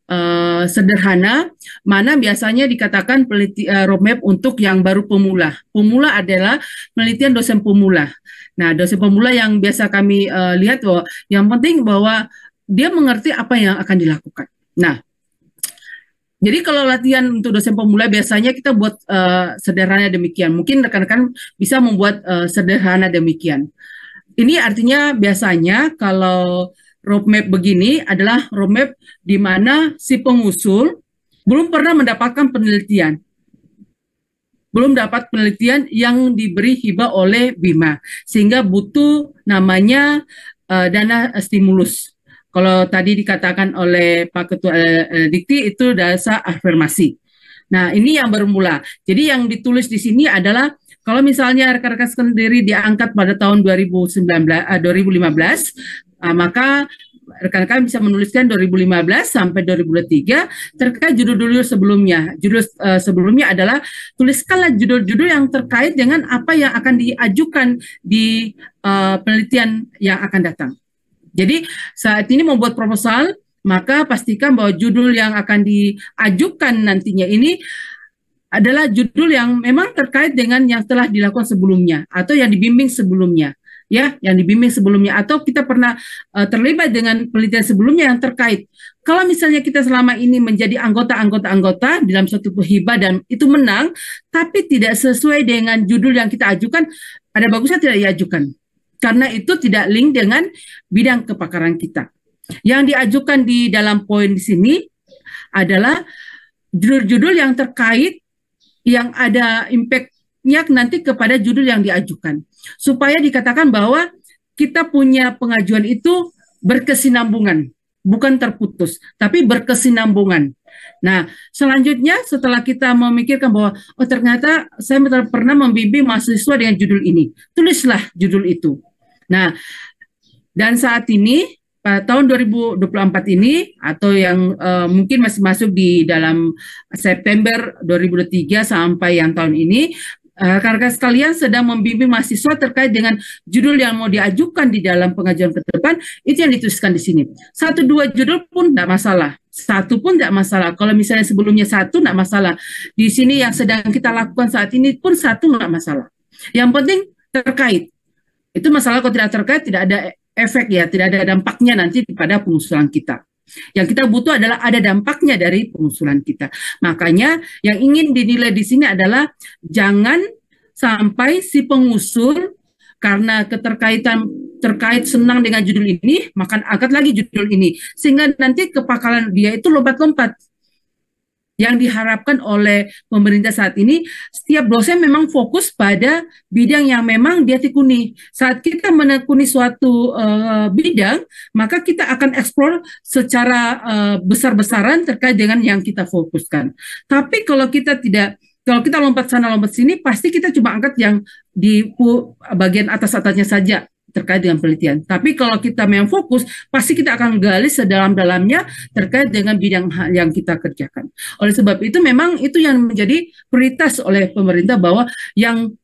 uh, sederhana, mana biasanya dikatakan peliti, uh, roadmap untuk yang baru pemula. Pemula adalah penelitian dosen pemula. Nah, dosen pemula yang biasa kami uh, lihat bahwa yang penting bahwa dia mengerti apa yang akan dilakukan. Nah, jadi kalau latihan untuk dosen pemula biasanya kita buat uh, sederhana demikian. Mungkin rekan-rekan bisa membuat uh, sederhana demikian. Ini artinya biasanya kalau roadmap begini adalah roadmap di mana si pengusul belum pernah mendapatkan penelitian. Belum dapat penelitian yang diberi hibah oleh BIMA sehingga butuh namanya uh, dana stimulus kalau tadi dikatakan oleh Pak Ketua eh, eh Dikti itu dasar afirmasi. Nah, ini yang bermula. Jadi yang ditulis di sini adalah kalau misalnya rekan-rekan sendiri diangkat pada tahun 2019 eh, 2015, eh, maka rekan-rekan bisa menuliskan 2015 sampai 2023 terkait judul-judul sebelumnya. Judul uh, sebelumnya adalah tuliskanlah judul-judul yang terkait dengan apa yang akan diajukan di uh, penelitian yang akan datang. Jadi saat ini membuat proposal, maka pastikan bahwa judul yang akan diajukan nantinya ini adalah judul yang memang terkait dengan yang telah dilakukan sebelumnya atau yang dibimbing sebelumnya ya yang dibimbing sebelumnya atau kita pernah uh, terlibat dengan penelitian sebelumnya yang terkait kalau misalnya kita selama ini menjadi anggota-anggota anggota dalam suatu hibah dan itu menang tapi tidak sesuai dengan judul yang kita ajukan ada bagusnya tidak diajukan karena itu tidak link dengan bidang kepakaran kita. Yang diajukan di dalam poin di sini adalah judul-judul yang terkait yang ada impact-nya nanti kepada judul yang diajukan. Supaya dikatakan bahwa kita punya pengajuan itu berkesinambungan, bukan terputus, tapi berkesinambungan. Nah, selanjutnya setelah kita memikirkan bahwa oh ternyata saya pernah membimbing mahasiswa dengan judul ini, tulislah judul itu. Nah, dan saat ini tahun 2024 ini atau yang uh, mungkin masih masuk di dalam September 2023 sampai yang tahun ini eh, rekan sekalian sedang membimbing mahasiswa terkait dengan judul yang mau diajukan di dalam pengajuan ke depan itu yang dituliskan di sini. Satu dua judul pun tidak masalah. Satu pun tidak masalah. Kalau misalnya sebelumnya satu tidak masalah. Di sini yang sedang kita lakukan saat ini pun satu tidak masalah. Yang penting terkait itu masalah kalau tidak terkait tidak ada efek ya, tidak ada dampaknya nanti kepada pengusulan kita. Yang kita butuh adalah ada dampaknya dari pengusulan kita. Makanya yang ingin dinilai di sini adalah jangan sampai si pengusul karena keterkaitan terkait senang dengan judul ini, makan angkat lagi judul ini. Sehingga nanti kepakalan dia itu lompat-lompat yang diharapkan oleh pemerintah saat ini setiap dosen memang fokus pada bidang yang memang dia tekuni. Saat kita menekuni suatu uh, bidang, maka kita akan eksplor secara uh, besar-besaran terkait dengan yang kita fokuskan. Tapi kalau kita tidak kalau kita lompat sana lompat sini pasti kita cuma angkat yang di bagian atas atasnya saja terkait dengan penelitian. Tapi kalau kita memang fokus, pasti kita akan gali sedalam-dalamnya terkait dengan bidang yang kita kerjakan. Oleh sebab itu memang itu yang menjadi prioritas oleh pemerintah bahwa yang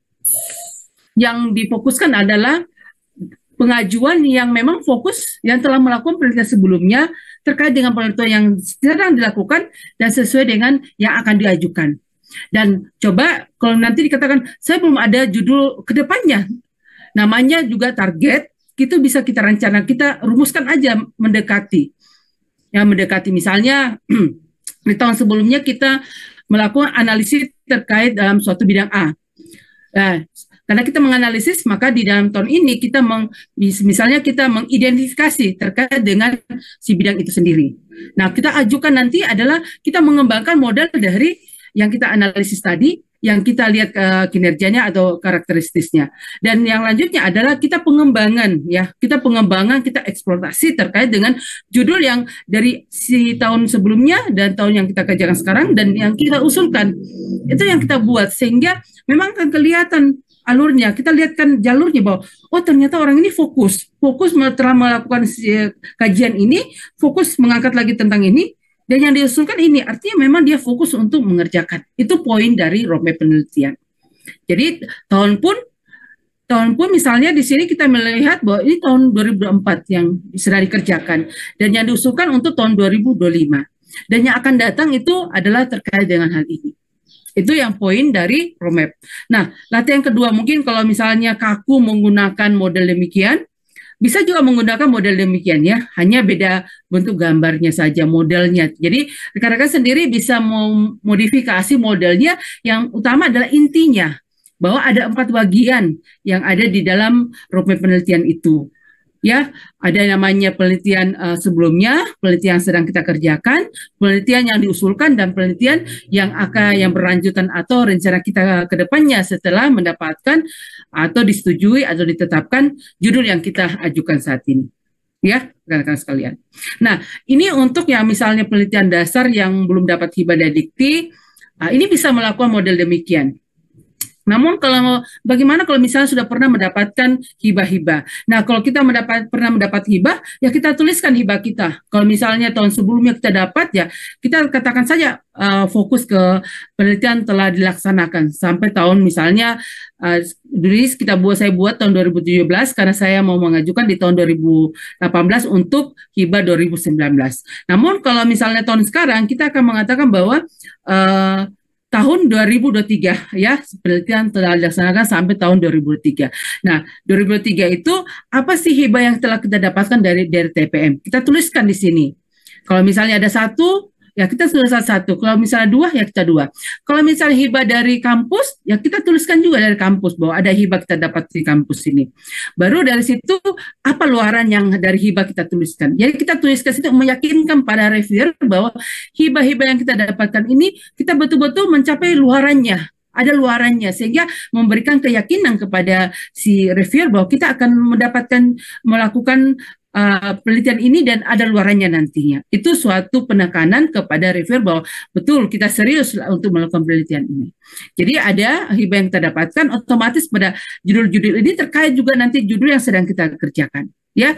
yang difokuskan adalah pengajuan yang memang fokus yang telah melakukan penelitian sebelumnya terkait dengan penelitian yang sedang dilakukan dan sesuai dengan yang akan diajukan. Dan coba kalau nanti dikatakan saya belum ada judul kedepannya, namanya juga target kita bisa kita rencana kita rumuskan aja mendekati ya mendekati misalnya di tahun sebelumnya kita melakukan analisis terkait dalam suatu bidang A nah, karena kita menganalisis maka di dalam tahun ini kita meng, misalnya kita mengidentifikasi terkait dengan si bidang itu sendiri nah kita ajukan nanti adalah kita mengembangkan model dari yang kita analisis tadi yang kita lihat uh, kinerjanya atau karakteristiknya Dan yang lanjutnya adalah kita pengembangan ya, kita pengembangan, kita eksplorasi terkait dengan judul yang dari si tahun sebelumnya dan tahun yang kita kerjakan sekarang dan yang kita usulkan. Itu yang kita buat sehingga memang akan kelihatan alurnya kita lihat kan jalurnya bahwa oh ternyata orang ini fokus fokus setelah melakukan eh, kajian ini fokus mengangkat lagi tentang ini dan yang diusulkan ini artinya memang dia fokus untuk mengerjakan. Itu poin dari roadmap penelitian. Jadi tahun pun tahun pun misalnya di sini kita melihat bahwa ini tahun 2004 yang sedang dikerjakan dan yang diusulkan untuk tahun 2025 dan yang akan datang itu adalah terkait dengan hal ini. Itu yang poin dari roadmap. Nah, latihan kedua mungkin kalau misalnya kaku menggunakan model demikian, bisa juga menggunakan model demikian ya, hanya beda bentuk gambarnya saja modelnya. Jadi rekan-rekan sendiri bisa memodifikasi modelnya yang utama adalah intinya bahwa ada empat bagian yang ada di dalam roadmap penelitian itu ya ada namanya penelitian uh, sebelumnya penelitian yang sedang kita kerjakan penelitian yang diusulkan dan penelitian yang akan yang berlanjutan atau rencana kita ke depannya setelah mendapatkan atau disetujui atau ditetapkan judul yang kita ajukan saat ini ya rekan-rekan sekalian. Nah ini untuk yang misalnya penelitian dasar yang belum dapat hibah dari dikti ah, ini bisa melakukan model demikian namun kalau bagaimana kalau misalnya sudah pernah mendapatkan hibah-hibah. Nah, kalau kita mendapat pernah mendapat hibah, ya kita tuliskan hibah kita. Kalau misalnya tahun sebelumnya kita dapat ya, kita katakan saja uh, fokus ke penelitian telah dilaksanakan sampai tahun misalnya uh, kita buat saya buat tahun 2017 karena saya mau mengajukan di tahun 2018 untuk hibah 2019. Namun kalau misalnya tahun sekarang kita akan mengatakan bahwa uh, tahun 2023 ya penelitian telah dilaksanakan sampai tahun 2003. Nah, 2003 itu apa sih hibah yang telah kita dapatkan dari dari TPM? Kita tuliskan di sini. Kalau misalnya ada satu ya kita tuliskan satu. Kalau misalnya dua, ya kita dua. Kalau misalnya hibah dari kampus, ya kita tuliskan juga dari kampus bahwa ada hibah kita dapat di kampus ini. Baru dari situ apa luaran yang dari hibah kita tuliskan. Jadi kita tuliskan itu meyakinkan pada reviewer bahwa hibah-hibah yang kita dapatkan ini kita betul-betul mencapai luarannya ada luarannya sehingga memberikan keyakinan kepada si reviewer bahwa kita akan mendapatkan melakukan uh, penelitian ini dan ada luarannya nantinya. Itu suatu penekanan kepada reviewer bahwa betul kita serius untuk melakukan penelitian ini. Jadi ada hibah yang kita dapatkan otomatis pada judul-judul ini terkait juga nanti judul yang sedang kita kerjakan ya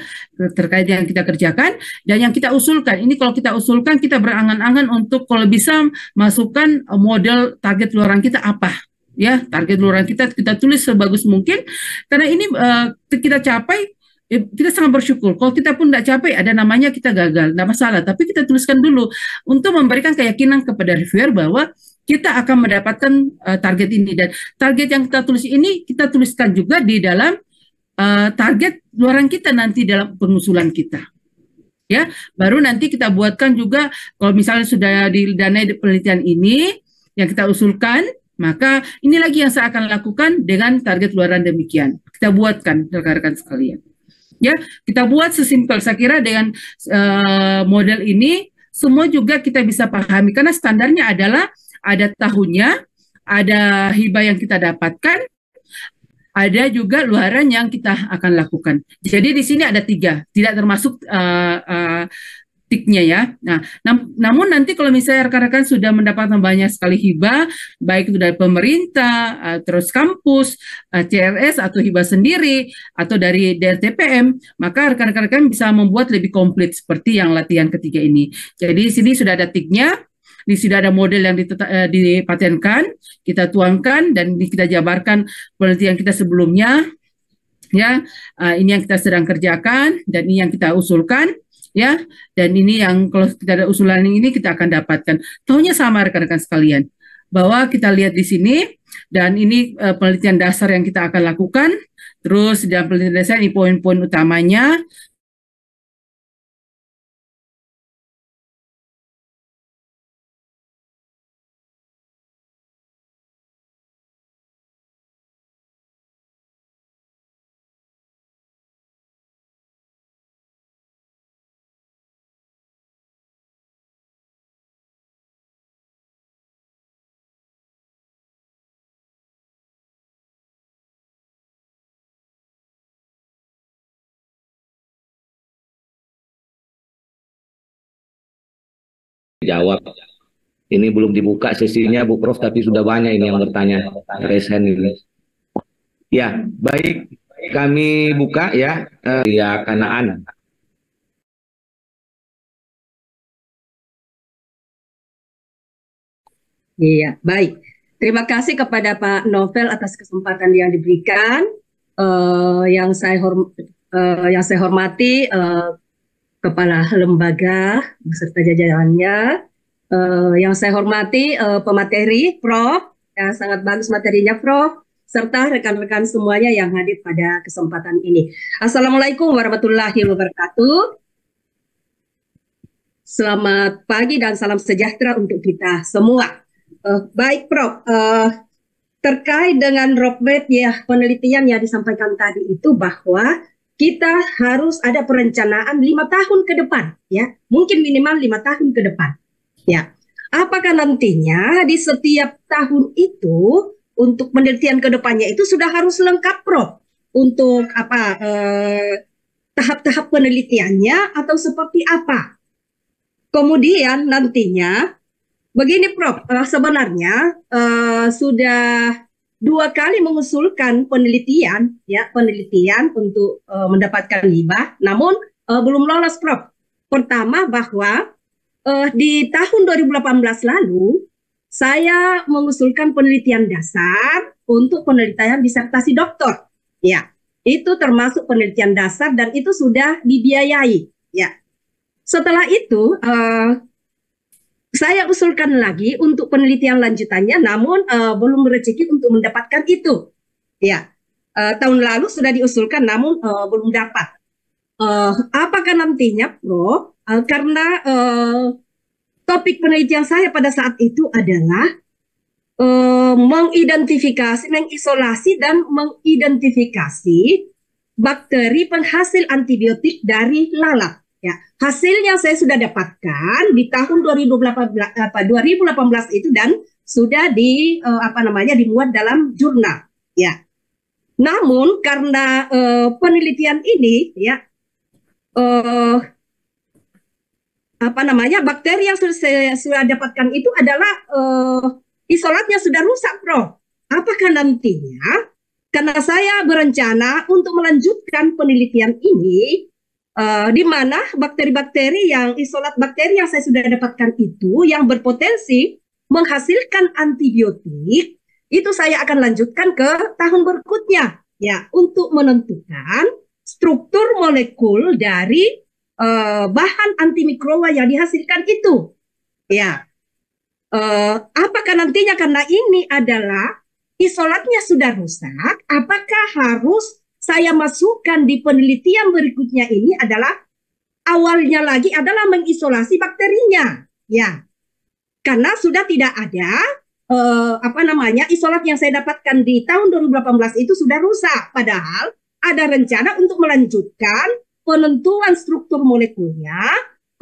terkait yang kita kerjakan dan yang kita usulkan ini kalau kita usulkan kita berangan-angan untuk kalau bisa masukkan eh, model target luaran kita apa ya target luaran kita kita tulis sebagus mungkin karena ini uh, kita capai Ya, kita sangat bersyukur. Kalau kita pun tidak capek, ada namanya kita gagal, tidak masalah. Tapi kita tuliskan dulu untuk memberikan keyakinan kepada reviewer bahwa kita akan mendapatkan uh, target ini dan target yang kita tulis ini kita tuliskan juga di dalam uh, target luaran kita nanti dalam pengusulan kita ya baru nanti kita buatkan juga kalau misalnya sudah didanai penelitian ini yang kita usulkan maka ini lagi yang saya akan lakukan dengan target luaran demikian kita buatkan rekan-rekan sekalian ya kita buat sesimpel saya kira dengan uh, model ini semua juga kita bisa pahami karena standarnya adalah ada tahunnya ada hibah yang kita dapatkan ada juga luaran yang kita akan lakukan. Jadi di sini ada tiga, tidak termasuk uh, uh, tiknya ya. Nah, nam namun nanti kalau misalnya rekan-rekan sudah mendapatkan banyak sekali hibah, baik itu dari pemerintah, uh, terus kampus, uh, eh, CRS atau hibah sendiri atau dari DRTPM, maka rekan-rekan bisa membuat lebih komplit seperti yang latihan ketiga ini. Jadi sini sudah ada tiknya, di sini ada model yang eh, dipatenkan, kita tuangkan dan kita jabarkan penelitian kita sebelumnya ya ini yang kita sedang kerjakan dan ini yang kita usulkan ya dan ini yang kalau tidak ada usulan ini kita akan dapatkan tahunya sama rekan-rekan sekalian bahwa kita lihat di sini dan ini uh, penelitian dasar yang kita akan lakukan terus dalam penelitian dasar ini poin-poin utamanya Jawab, Ini belum dibuka sesinya Bu Prof, tapi sudah banyak ini yang bertanya. Resen ini. Ya, baik kami buka ya, Ya, ya kanaan. Iya, baik. Terima kasih kepada Pak Novel atas kesempatan yang diberikan. Uh, yang saya hormati, uh, yang saya hormati uh, kepala lembaga beserta jajarannya. Uh, yang saya hormati uh, pemateri Prof, yang sangat bagus materinya Prof, serta rekan-rekan semuanya yang hadir pada kesempatan ini. Assalamualaikum warahmatullahi wabarakatuh. Selamat pagi dan salam sejahtera untuk kita semua. Uh, baik Prof, uh, terkait dengan roadmap ya penelitian yang disampaikan tadi itu bahwa kita harus ada perencanaan lima tahun ke depan ya mungkin minimal lima tahun ke depan ya apakah nantinya di setiap tahun itu untuk penelitian ke depannya itu sudah harus lengkap Prof untuk apa eh, tahap-tahap eh, penelitiannya atau seperti apa kemudian nantinya begini Prof eh, sebenarnya eh, sudah dua kali mengusulkan penelitian ya penelitian untuk uh, mendapatkan hibah namun uh, belum lolos Prof. Pertama bahwa uh, di tahun 2018 lalu saya mengusulkan penelitian dasar untuk penelitian disertasi doktor. Ya, itu termasuk penelitian dasar dan itu sudah dibiayai. Ya, setelah itu uh, saya usulkan lagi untuk penelitian lanjutannya, namun uh, belum rezeki untuk mendapatkan itu. Ya, uh, tahun lalu sudah diusulkan, namun uh, belum dapat. Uh, apakah nantinya, Bro? Uh, karena uh, topik penelitian saya pada saat itu adalah uh, mengidentifikasi, mengisolasi dan mengidentifikasi bakteri penghasil antibiotik dari lalat. Ya, hasil saya sudah dapatkan di tahun 2018 apa 2018 itu dan sudah di uh, apa namanya dimuat dalam jurnal, ya. Namun karena uh, penelitian ini ya uh, apa namanya bakteri yang sudah saya sudah dapatkan itu adalah uh, isolatnya sudah rusak, Bro. Apakah nantinya karena saya berencana untuk melanjutkan penelitian ini uh, di mana bakteri-bakteri yang isolat bakteri yang saya sudah dapatkan itu yang berpotensi menghasilkan antibiotik itu saya akan lanjutkan ke tahun berikutnya ya untuk menentukan struktur molekul dari uh, bahan antimikroba yang dihasilkan itu ya uh, apakah nantinya karena ini adalah isolatnya sudah rusak apakah harus saya masukkan di penelitian berikutnya ini adalah awalnya lagi adalah mengisolasi bakterinya, ya. Karena sudah tidak ada eh, apa namanya isolat yang saya dapatkan di tahun 2018 itu sudah rusak. Padahal ada rencana untuk melanjutkan penentuan struktur molekulnya,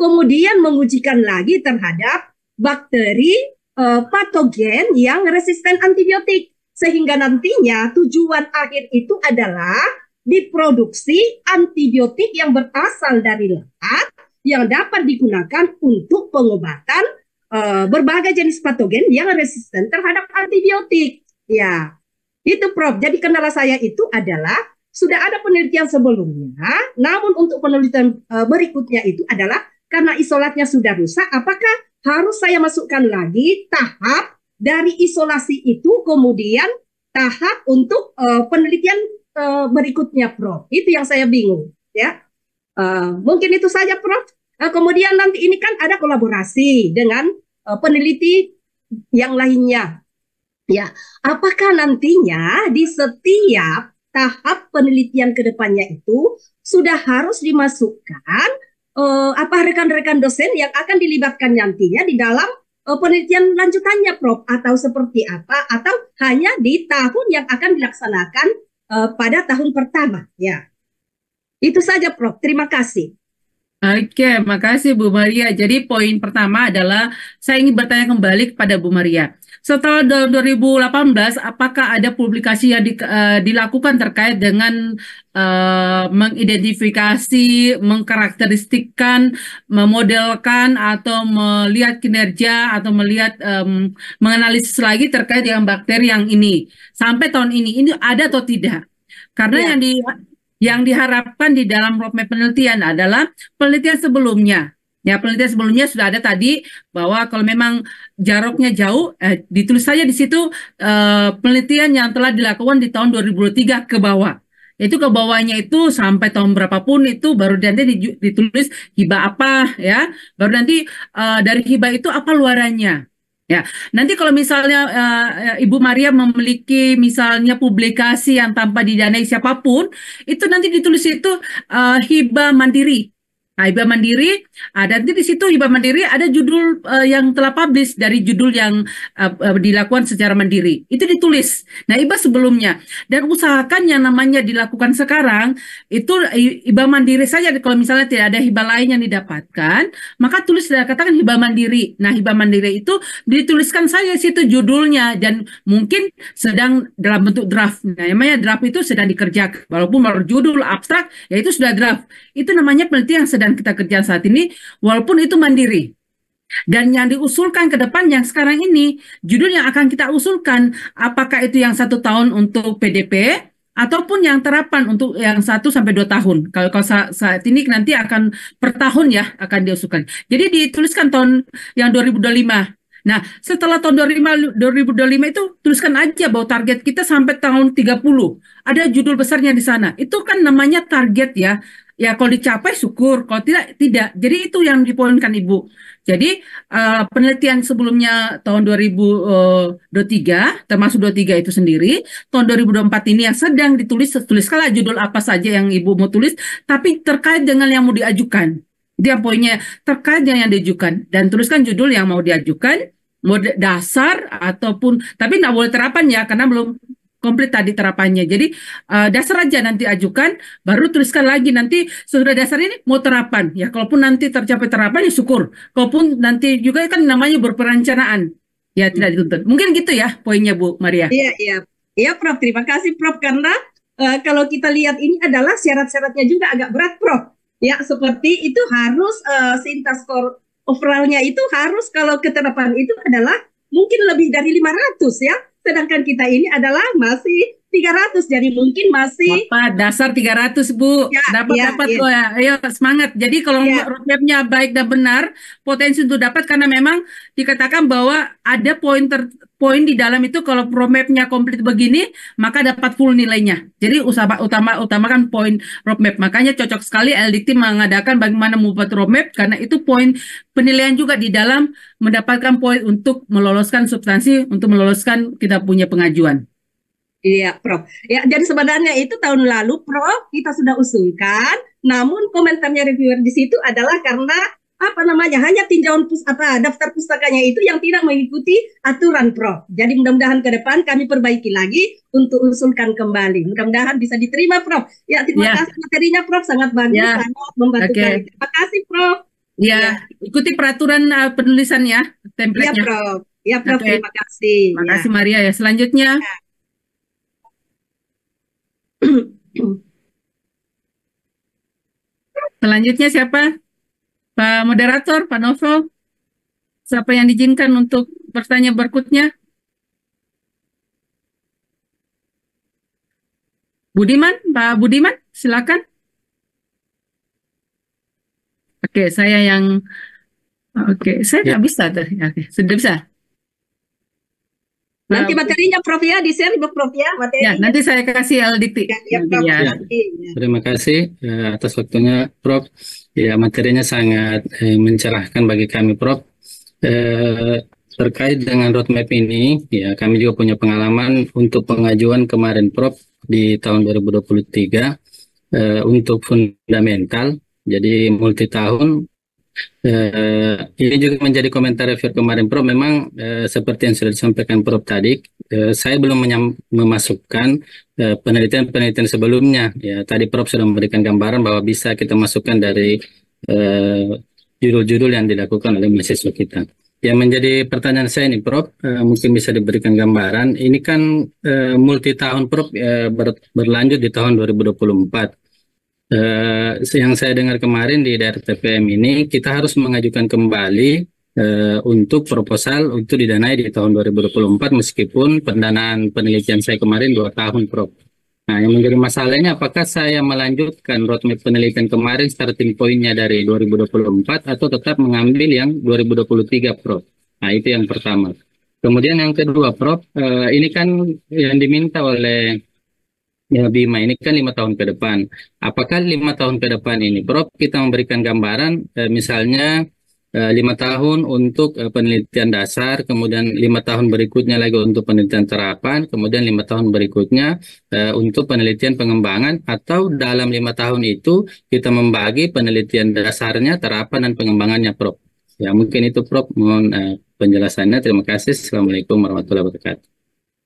kemudian mengujikan lagi terhadap bakteri eh, patogen yang resisten antibiotik sehingga nantinya tujuan akhir itu adalah diproduksi antibiotik yang berasal dari lemak yang dapat digunakan untuk pengobatan uh, berbagai jenis patogen yang resisten terhadap antibiotik. Ya, itu Prof. Jadi kendala saya itu adalah sudah ada penelitian sebelumnya, namun untuk penelitian uh, berikutnya itu adalah karena isolatnya sudah rusak, apakah harus saya masukkan lagi tahap dari isolasi itu kemudian tahap untuk uh, penelitian uh, berikutnya, Prof. Itu yang saya bingung, ya. Uh, mungkin itu saja, Prof. Uh, kemudian nanti ini kan ada kolaborasi dengan uh, peneliti yang lainnya, ya. Apakah nantinya di setiap tahap penelitian kedepannya itu sudah harus dimasukkan uh, apa rekan-rekan dosen yang akan dilibatkan nantinya di dalam Eh, penelitian lanjutannya Prof atau seperti apa atau hanya di tahun yang akan dilaksanakan uh, pada tahun pertama ya. Itu saja Prof. Terima kasih. Oke, makasih Bu Maria. Jadi poin pertama adalah saya ingin bertanya kembali kepada Bu Maria. Setelah 2018, apakah ada publikasi yang di, uh, dilakukan terkait dengan uh, mengidentifikasi, mengkarakteristikkan, memodelkan atau melihat kinerja atau melihat um, menganalisis lagi terkait dengan bakteri yang ini sampai tahun ini ini ada atau tidak? Karena ya. yang di yang diharapkan di dalam roadmap penelitian adalah penelitian sebelumnya Ya, penelitian sebelumnya sudah ada tadi bahwa kalau memang jaraknya jauh, eh, ditulis saja di situ eh, penelitian yang telah dilakukan di tahun 2003 ke bawah. Itu ke bawahnya itu sampai tahun berapapun itu baru nanti ditulis hibah apa ya, baru nanti eh, dari hibah itu apa luarannya. Ya, nanti kalau misalnya uh, Ibu Maria memiliki misalnya publikasi yang tanpa didanai siapapun, itu nanti ditulis itu uh, hibah mandiri Nah, IBA Mandiri ada ah, nanti di situ IBA Mandiri ada judul uh, yang telah publish dari judul yang uh, uh, dilakukan secara mandiri. Itu ditulis. Nah, IBA sebelumnya dan usahakan yang namanya dilakukan sekarang itu IBA Mandiri saja kalau misalnya tidak ada hibah lain yang didapatkan, maka tulis dan katakan hibah mandiri. Nah, hibah mandiri itu dituliskan saja situ judulnya dan mungkin sedang dalam bentuk draft. Nah, namanya draft itu sedang dikerjakan. Walaupun baru judul abstrak, ya itu sudah draft. Itu namanya penelitian yang sedang yang kita kerjakan saat ini, walaupun itu mandiri. Dan yang diusulkan ke depan yang sekarang ini, judul yang akan kita usulkan, apakah itu yang satu tahun untuk PDP, ataupun yang terapan untuk yang satu sampai dua tahun. Kalau, kalau saat, saat ini nanti akan per tahun ya akan diusulkan. Jadi dituliskan tahun yang 2025. Nah, setelah tahun 2025, 2025 itu tuliskan aja bahwa target kita sampai tahun 30. Ada judul besarnya di sana. Itu kan namanya target ya ya kalau dicapai syukur, kalau tidak tidak. Jadi itu yang dipoinkan Ibu. Jadi uh, penelitian sebelumnya tahun 2023 eh, termasuk 23 itu sendiri, tahun 2024 ini yang sedang ditulis tulis. Kalau judul apa saja yang Ibu mau tulis tapi terkait dengan yang mau diajukan. Dia poinnya terkait dengan yang diajukan dan tuliskan judul yang mau diajukan, mau dasar ataupun tapi nggak boleh terapan ya karena belum komplit tadi terapannya. Jadi uh, dasar aja nanti ajukan, baru tuliskan lagi nanti sudah dasar ini mau terapan. Ya, kalaupun nanti tercapai terapan ya syukur. Kalaupun nanti juga kan namanya berperencanaan. Ya, tidak hmm. dituntut. Mungkin gitu ya poinnya Bu Maria. Iya, iya. Iya, Prof. Terima kasih Prof karena uh, kalau kita lihat ini adalah syarat-syaratnya juga agak berat, Prof. Ya, seperti itu harus uh, sintas skor overallnya itu harus kalau keterapan itu adalah mungkin lebih dari 500 ya sedangkan kita ini adalah masih 300 jadi mungkin masih apa dasar 300 Bu ya, dapat ya, dapat ya. ya. ayo semangat jadi kalau ya. roadmapnya baik dan benar potensi untuk dapat karena memang dikatakan bahwa ada poin ter poin di dalam itu kalau roadmapnya komplit begini maka dapat full nilainya jadi usaha utama utamakan poin roadmap makanya cocok sekali LDT mengadakan bagaimana membuat roadmap karena itu poin penilaian juga di dalam mendapatkan poin untuk meloloskan substansi untuk meloloskan kita punya pengajuan Iya, Prof. Ya, jadi sebenarnya itu tahun lalu, Prof, kita sudah usulkan, namun komentarnya reviewer di situ adalah karena apa namanya hanya tinjauan pus apa daftar pustakanya itu yang tidak mengikuti aturan Prof. Jadi mudah-mudahan ke depan kami perbaiki lagi untuk usulkan kembali. Mudah-mudahan bisa diterima Prof. Ya, terima ya. kasih materinya Prof sangat bagus, ya. sangat membantu okay. kami. Terima kasih Prof. Ya, ya. ikuti peraturan uh, penulisan ya, template-nya. Ya, Prof. Ya, Prof, okay. terima kasih. Terima ya. kasih ya. Maria ya. Selanjutnya ya. Selanjutnya siapa? Pak Moderator, Pak Novel. Siapa yang diizinkan untuk bertanya berikutnya? Budiman, Pak Budiman, silakan. Oke, saya yang oke, saya nggak ya. bisa ya, Oke, sudah bisa. Ya, nanti materinya Prof ya di share Prof ya materi. Ya, nanti saya kasih LDT. Ya, ya, Prof, ya. ya. Terima kasih uh, atas waktunya Prof. Ya, materinya sangat eh, mencerahkan bagi kami Prof. Eh, terkait dengan roadmap ini, ya kami juga punya pengalaman untuk pengajuan kemarin Prof di tahun 2023 eh, untuk fundamental. Jadi multi tahun Uh, ini juga menjadi komentar review kemarin Prof. Memang uh, seperti yang sudah disampaikan Prof tadi, uh, saya belum memasukkan penelitian-penelitian uh, sebelumnya. Ya, tadi Prof sudah memberikan gambaran bahwa bisa kita masukkan dari judul-judul uh, yang dilakukan oleh mahasiswa kita. Yang menjadi pertanyaan saya ini Prof, uh, mungkin bisa diberikan gambaran. Ini kan uh, multi tahun Prof uh, ber berlanjut di tahun 2024 Eh, yang saya dengar kemarin di daerah TPM ini kita harus mengajukan kembali uh, untuk proposal untuk didanai di tahun 2024 meskipun pendanaan penelitian saya kemarin dua tahun, pro. Nah, yang menjadi masalahnya apakah saya melanjutkan roadmap penelitian kemarin starting pointnya dari 2024 atau tetap mengambil yang 2023, pro? Nah, itu yang pertama. Kemudian yang kedua, Prof, eh, ini kan yang diminta oleh Ya Bima ini kan lima tahun ke depan. Apakah lima tahun ke depan ini, Prof, kita memberikan gambaran eh, misalnya eh, lima tahun untuk eh, penelitian dasar, kemudian lima tahun berikutnya lagi untuk penelitian terapan, kemudian lima tahun berikutnya eh, untuk penelitian pengembangan, atau dalam lima tahun itu kita membagi penelitian dasarnya, terapan dan pengembangannya, Prof. Ya mungkin itu Prof. Mohon eh, penjelasannya. Terima kasih. Assalamualaikum warahmatullahi wabarakatuh.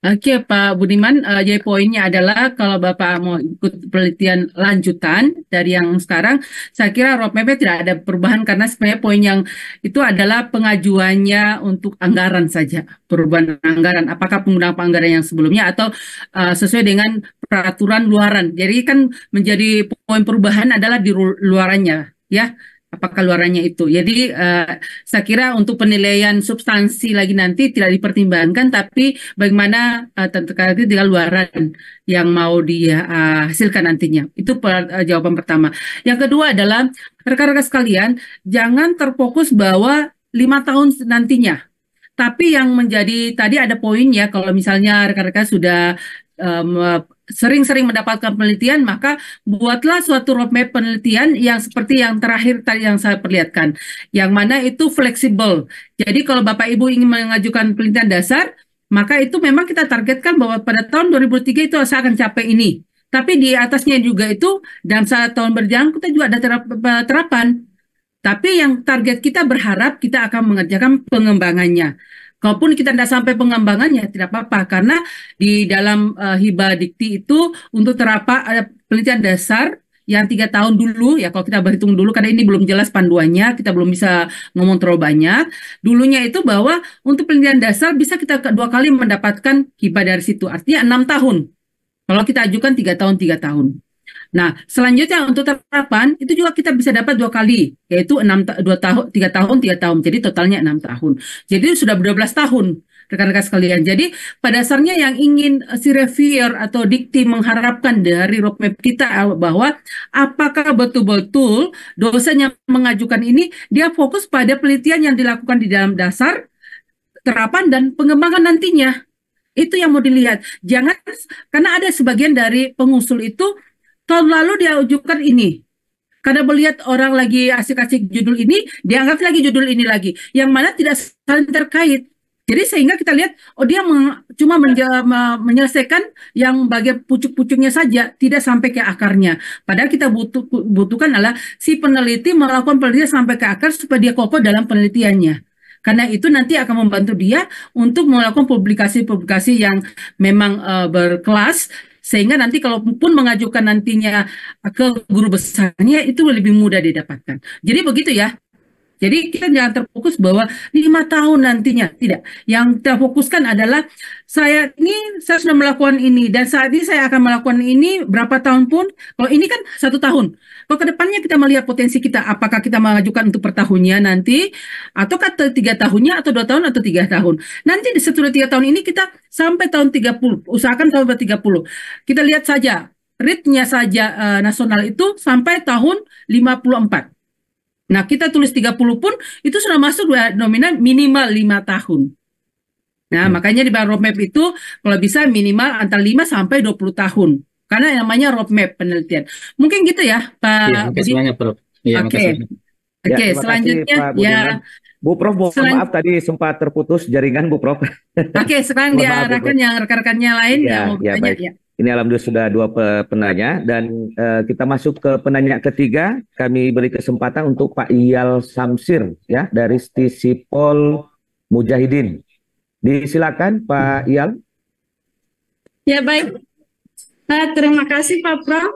Oke Pak Budiman, uh, jadi poinnya adalah kalau Bapak mau ikut penelitian lanjutan dari yang sekarang, saya kira roadmapnya tidak ada perubahan karena sebenarnya poin yang itu adalah pengajuannya untuk anggaran saja, perubahan anggaran. Apakah penggunaan anggaran yang sebelumnya atau uh, sesuai dengan peraturan luaran. Jadi kan menjadi poin perubahan adalah di luarannya ya Apakah keluarannya itu. Jadi uh, saya kira untuk penilaian substansi lagi nanti tidak dipertimbangkan, tapi bagaimana uh, tentu kali di luaran yang mau dihasilkan uh, nantinya. Itu per, uh, jawaban pertama. Yang kedua adalah rekan-rekan sekalian jangan terfokus bahwa lima tahun nantinya. Tapi yang menjadi tadi ada poin ya kalau misalnya rekan-rekan sudah um, sering-sering mendapatkan penelitian, maka buatlah suatu roadmap penelitian yang seperti yang terakhir tadi yang saya perlihatkan, yang mana itu fleksibel. Jadi kalau Bapak Ibu ingin mengajukan penelitian dasar, maka itu memang kita targetkan bahwa pada tahun 2003 itu saya akan capai ini. Tapi di atasnya juga itu dan satu tahun berjalan kita juga ada eh, terapan. Tapi yang target kita berharap kita akan mengerjakan pengembangannya. Kalaupun kita tidak sampai pengembangannya tidak apa-apa karena di dalam uh, hibah dikti itu untuk terapa ada eh, penelitian dasar yang tiga tahun dulu ya kalau kita berhitung dulu karena ini belum jelas panduannya kita belum bisa ngomong terlalu banyak dulunya itu bahwa untuk penelitian dasar bisa kita dua kali mendapatkan hibah dari situ artinya enam tahun kalau kita ajukan tiga tahun tiga tahun Nah, selanjutnya untuk terapan itu juga kita bisa dapat dua kali, yaitu enam dua tahun, tiga tahun, tiga tahun. Jadi totalnya enam tahun. Jadi sudah 12 tahun rekan-rekan sekalian. Jadi pada dasarnya yang ingin eh, si reviewer atau dikti mengharapkan dari roadmap kita eh, bahwa apakah betul-betul dosen yang mengajukan ini dia fokus pada penelitian yang dilakukan di dalam dasar, terapan dan pengembangan nantinya. Itu yang mau dilihat. Jangan karena ada sebagian dari pengusul itu Tahun lalu dia ujukan ini. Karena melihat orang lagi asik-asik judul ini, dianggap lagi judul ini lagi. Yang mana tidak saling terkait. Jadi sehingga kita lihat, oh dia meng, cuma menja, me, menyelesaikan yang bagian pucuk-pucuknya saja, tidak sampai ke akarnya. Padahal kita butuh, butuhkan adalah si peneliti melakukan penelitian sampai ke akar supaya dia kokoh dalam penelitiannya. Karena itu nanti akan membantu dia untuk melakukan publikasi-publikasi yang memang uh, berkelas sehingga nanti kalau pun mengajukan nantinya ah, ke guru besarnya itu lebih mudah didapatkan. Jadi begitu ya jadi kita jangan terfokus bahwa lima tahun nantinya tidak. Yang kita fokuskan adalah saya ini saya sudah melakukan ini dan saat ini saya akan melakukan ini berapa tahun pun. Kalau ini kan satu tahun. Kalau kedepannya kita melihat potensi kita, apakah kita mengajukan untuk pertahunnya nanti, atau kata tiga tahunnya, atau dua tahun, atau tiga tahun. Nanti di setelah tiga tahun ini kita sampai tahun 30, usahakan sampai 30. Kita lihat saja, rate-nya saja uh, nasional itu sampai tahun 54. Nah, kita tulis 30 pun itu sudah masuk nominal minimal lima tahun. Nah, hmm. makanya di bank roadmap itu kalau bisa minimal antara 5 sampai 20 tahun. Karena yang namanya roadmap penelitian. Mungkin gitu ya, Pak. Iya, iya, ya, Oke. Okay. Oke, okay, selanjutnya kasih, ya Bu Prof, mohon Selan... maaf tadi sempat terputus jaringan Bu Prof. Oke, okay, sekarang diarahkan yang rekan-rekannya lain ya, yang mau iya, ya, bertanya. Ya. Ini alhamdulillah sudah dua penanya dan uh, kita masuk ke penanya ketiga. Kami beri kesempatan untuk Pak Iyal Samsir ya dari Stisipol Mujahidin. Disilakan Pak Iyal. Ya baik. Uh, terima kasih Pak Prof.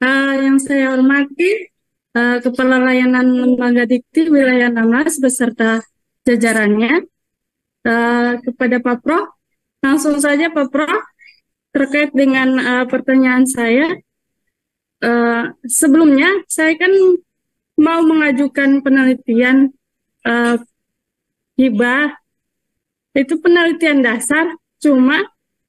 Uh, eh, yang saya hormati uh, Kepala Layanan Lembaga Dikti Wilayah Nangas beserta jajarannya. Uh, kepada Pak Prof. Langsung saja Pak Prof terkait dengan uh, pertanyaan saya, uh, sebelumnya saya kan mau mengajukan penelitian uh, hibah itu penelitian dasar, cuma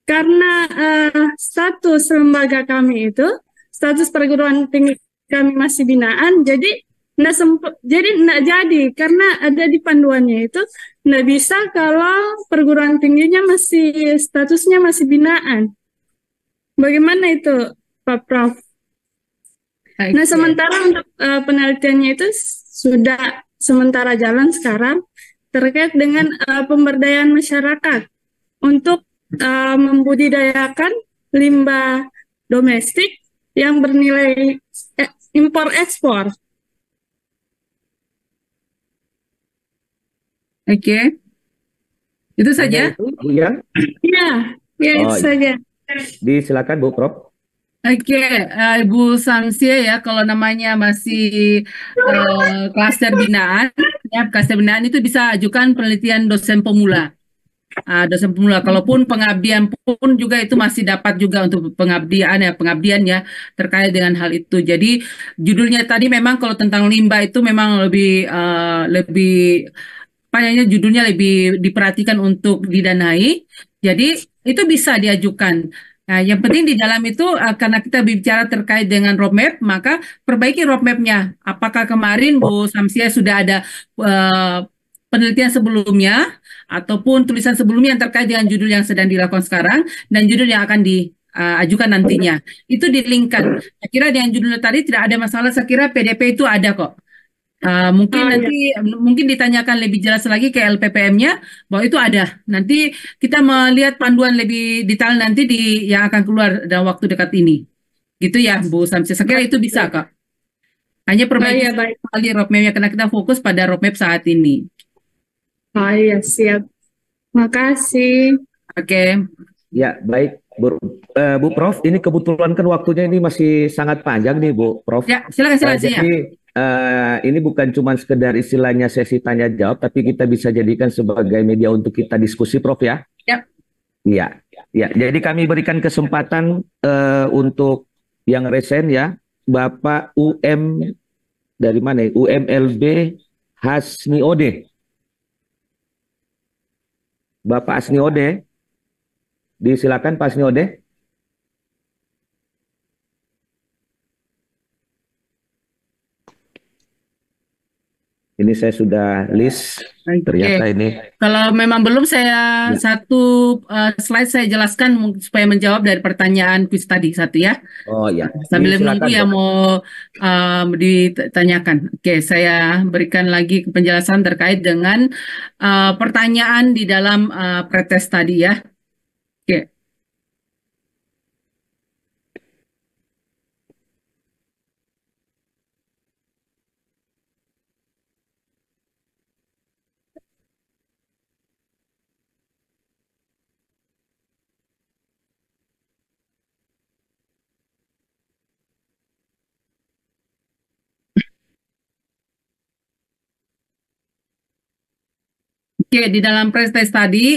karena uh, status lembaga kami itu status perguruan tinggi kami masih binaan, jadi nah sempat jadi nggak jadi karena ada di panduannya itu nggak bisa kalau perguruan tingginya masih statusnya masih binaan Bagaimana itu, Pak Prof? Okay. Nah, iya. sementara untuk uh, penelitiannya itu sudah sementara jalan sekarang terkait dengan uh, pemberdayaan masyarakat untuk uh, membudidayakan limbah domestik yang bernilai eh, impor ekspor. Oke. Okay. Itu saja? Iya. Iya, ya, itu oh, itu iya. saja di silakan Bu Prof. Oke, okay, uh, eh, Bu Samsia ya, kalau namanya masih uh, klaster binaan, ya klaster binaan itu bisa ajukan penelitian dosen pemula. Uh, dosen pemula, kalaupun pengabdian pun juga itu masih dapat juga untuk pengabdian ya, pengabdian ya terkait dengan hal itu. Jadi judulnya tadi memang kalau tentang limbah itu memang lebih uh, lebih apa judulnya lebih diperhatikan untuk didanai jadi itu bisa diajukan. Nah, yang penting di dalam itu uh, karena kita bicara terkait dengan roadmap, maka perbaiki roadmapnya. Apakah kemarin Bu Samsia sudah ada uh, penelitian sebelumnya ataupun tulisan sebelumnya yang terkait dengan judul yang sedang dilakukan sekarang dan judul yang akan diajukan uh, nantinya. Itu di kan. Saya kira dengan judulnya tadi tidak ada masalah. Saya kira PDP itu ada kok. Uh, mungkin oh, iya. nanti iya. mungkin ditanyakan lebih jelas lagi ke LPPM-nya bahwa itu ada. Nanti kita melihat panduan lebih detail nanti di yang akan keluar dalam waktu dekat ini. Gitu ya, Bu Samsi. Saya kira itu bisa, Kak. Hanya perbaiki ya, kali roadmap-nya karena kita fokus pada roadmap saat ini. Oh iya, siap. Makasih. Oke. Okay. Ya, baik. Bu, uh, Bu Prof, ini kebetulan kan waktunya ini masih sangat panjang nih, Bu Prof. Ya, silakan silakan. Nah, Eh, ini bukan cuma sekedar istilahnya sesi tanya jawab, tapi kita bisa jadikan sebagai media untuk kita diskusi, Prof ya. Ya. Iya. Ya, jadi kami berikan kesempatan uh, untuk yang resen ya, Bapak UM dari mana? Ya? UMLB Hasni Ode. Bapak Asni Ode. Disilakan Pak Asni Ode. Ini saya sudah list. Okay. ini. Kalau memang belum saya ya. satu uh, slide saya jelaskan supaya menjawab dari pertanyaan kuis tadi satu ya. Oh ya. Sambil menunggu yang mau um, ditanyakan. Oke, okay, saya berikan lagi penjelasan terkait dengan uh, pertanyaan di dalam uh, pretest tadi ya. Oke. Okay. Oke di dalam prestasi tadi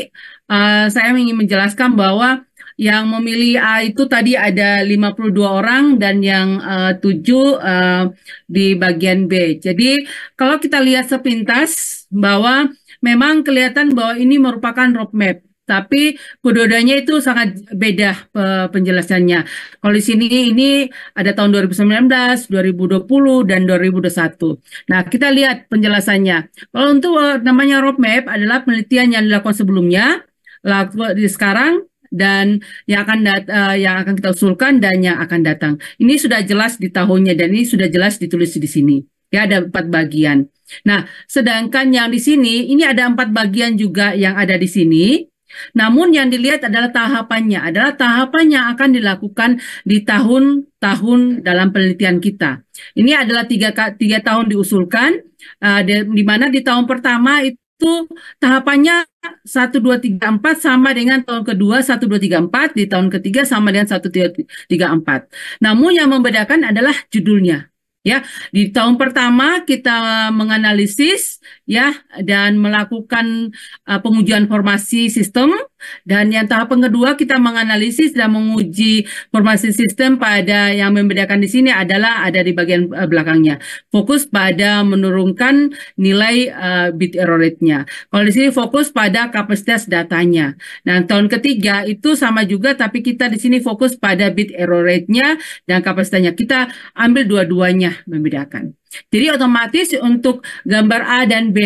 uh, saya ingin menjelaskan bahwa yang memilih A itu tadi ada 52 orang dan yang uh, 7 uh, di bagian B. Jadi kalau kita lihat sepintas bahwa memang kelihatan bahwa ini merupakan roadmap tapi kedua-duanya itu sangat beda penjelasannya. Kalau di sini ini ada tahun 2019, 2020 dan 2021. Nah, kita lihat penjelasannya. Kalau untuk e, namanya roadmap adalah penelitian yang dilakukan sebelumnya, laku di sekarang dan yang akan dat e, yang akan kita usulkan dan yang akan datang. Ini sudah jelas di tahunnya dan ini sudah jelas ditulis di sini. Ya ada empat bagian. Nah, sedangkan yang di sini ini ada empat bagian juga yang ada di sini namun yang dilihat adalah tahapannya, adalah tahapannya akan dilakukan di tahun-tahun dalam penelitian kita. Ini adalah tiga, tiga tahun diusulkan, uh, di, di mana di tahun pertama itu itu tahapannya 1 2 3 4 sama dengan tahun kedua 1 2 3 4 di tahun ketiga sama dengan 1 3 3 4. Namun yang membedakan adalah judulnya. Ya, di tahun pertama kita menganalisis ya dan melakukan uh, pengujian formasi sistem dan yang tahap kedua kita menganalisis dan menguji formasi sistem pada yang membedakan di sini adalah ada di bagian uh, belakangnya fokus pada menurunkan nilai uh, bit error rate-nya. Kalau di sini fokus pada kapasitas datanya. Nah, tahun ketiga itu sama juga tapi kita di sini fokus pada bit error rate-nya dan kapasitasnya. Kita ambil dua-duanya membedakan. Jadi otomatis untuk gambar A dan B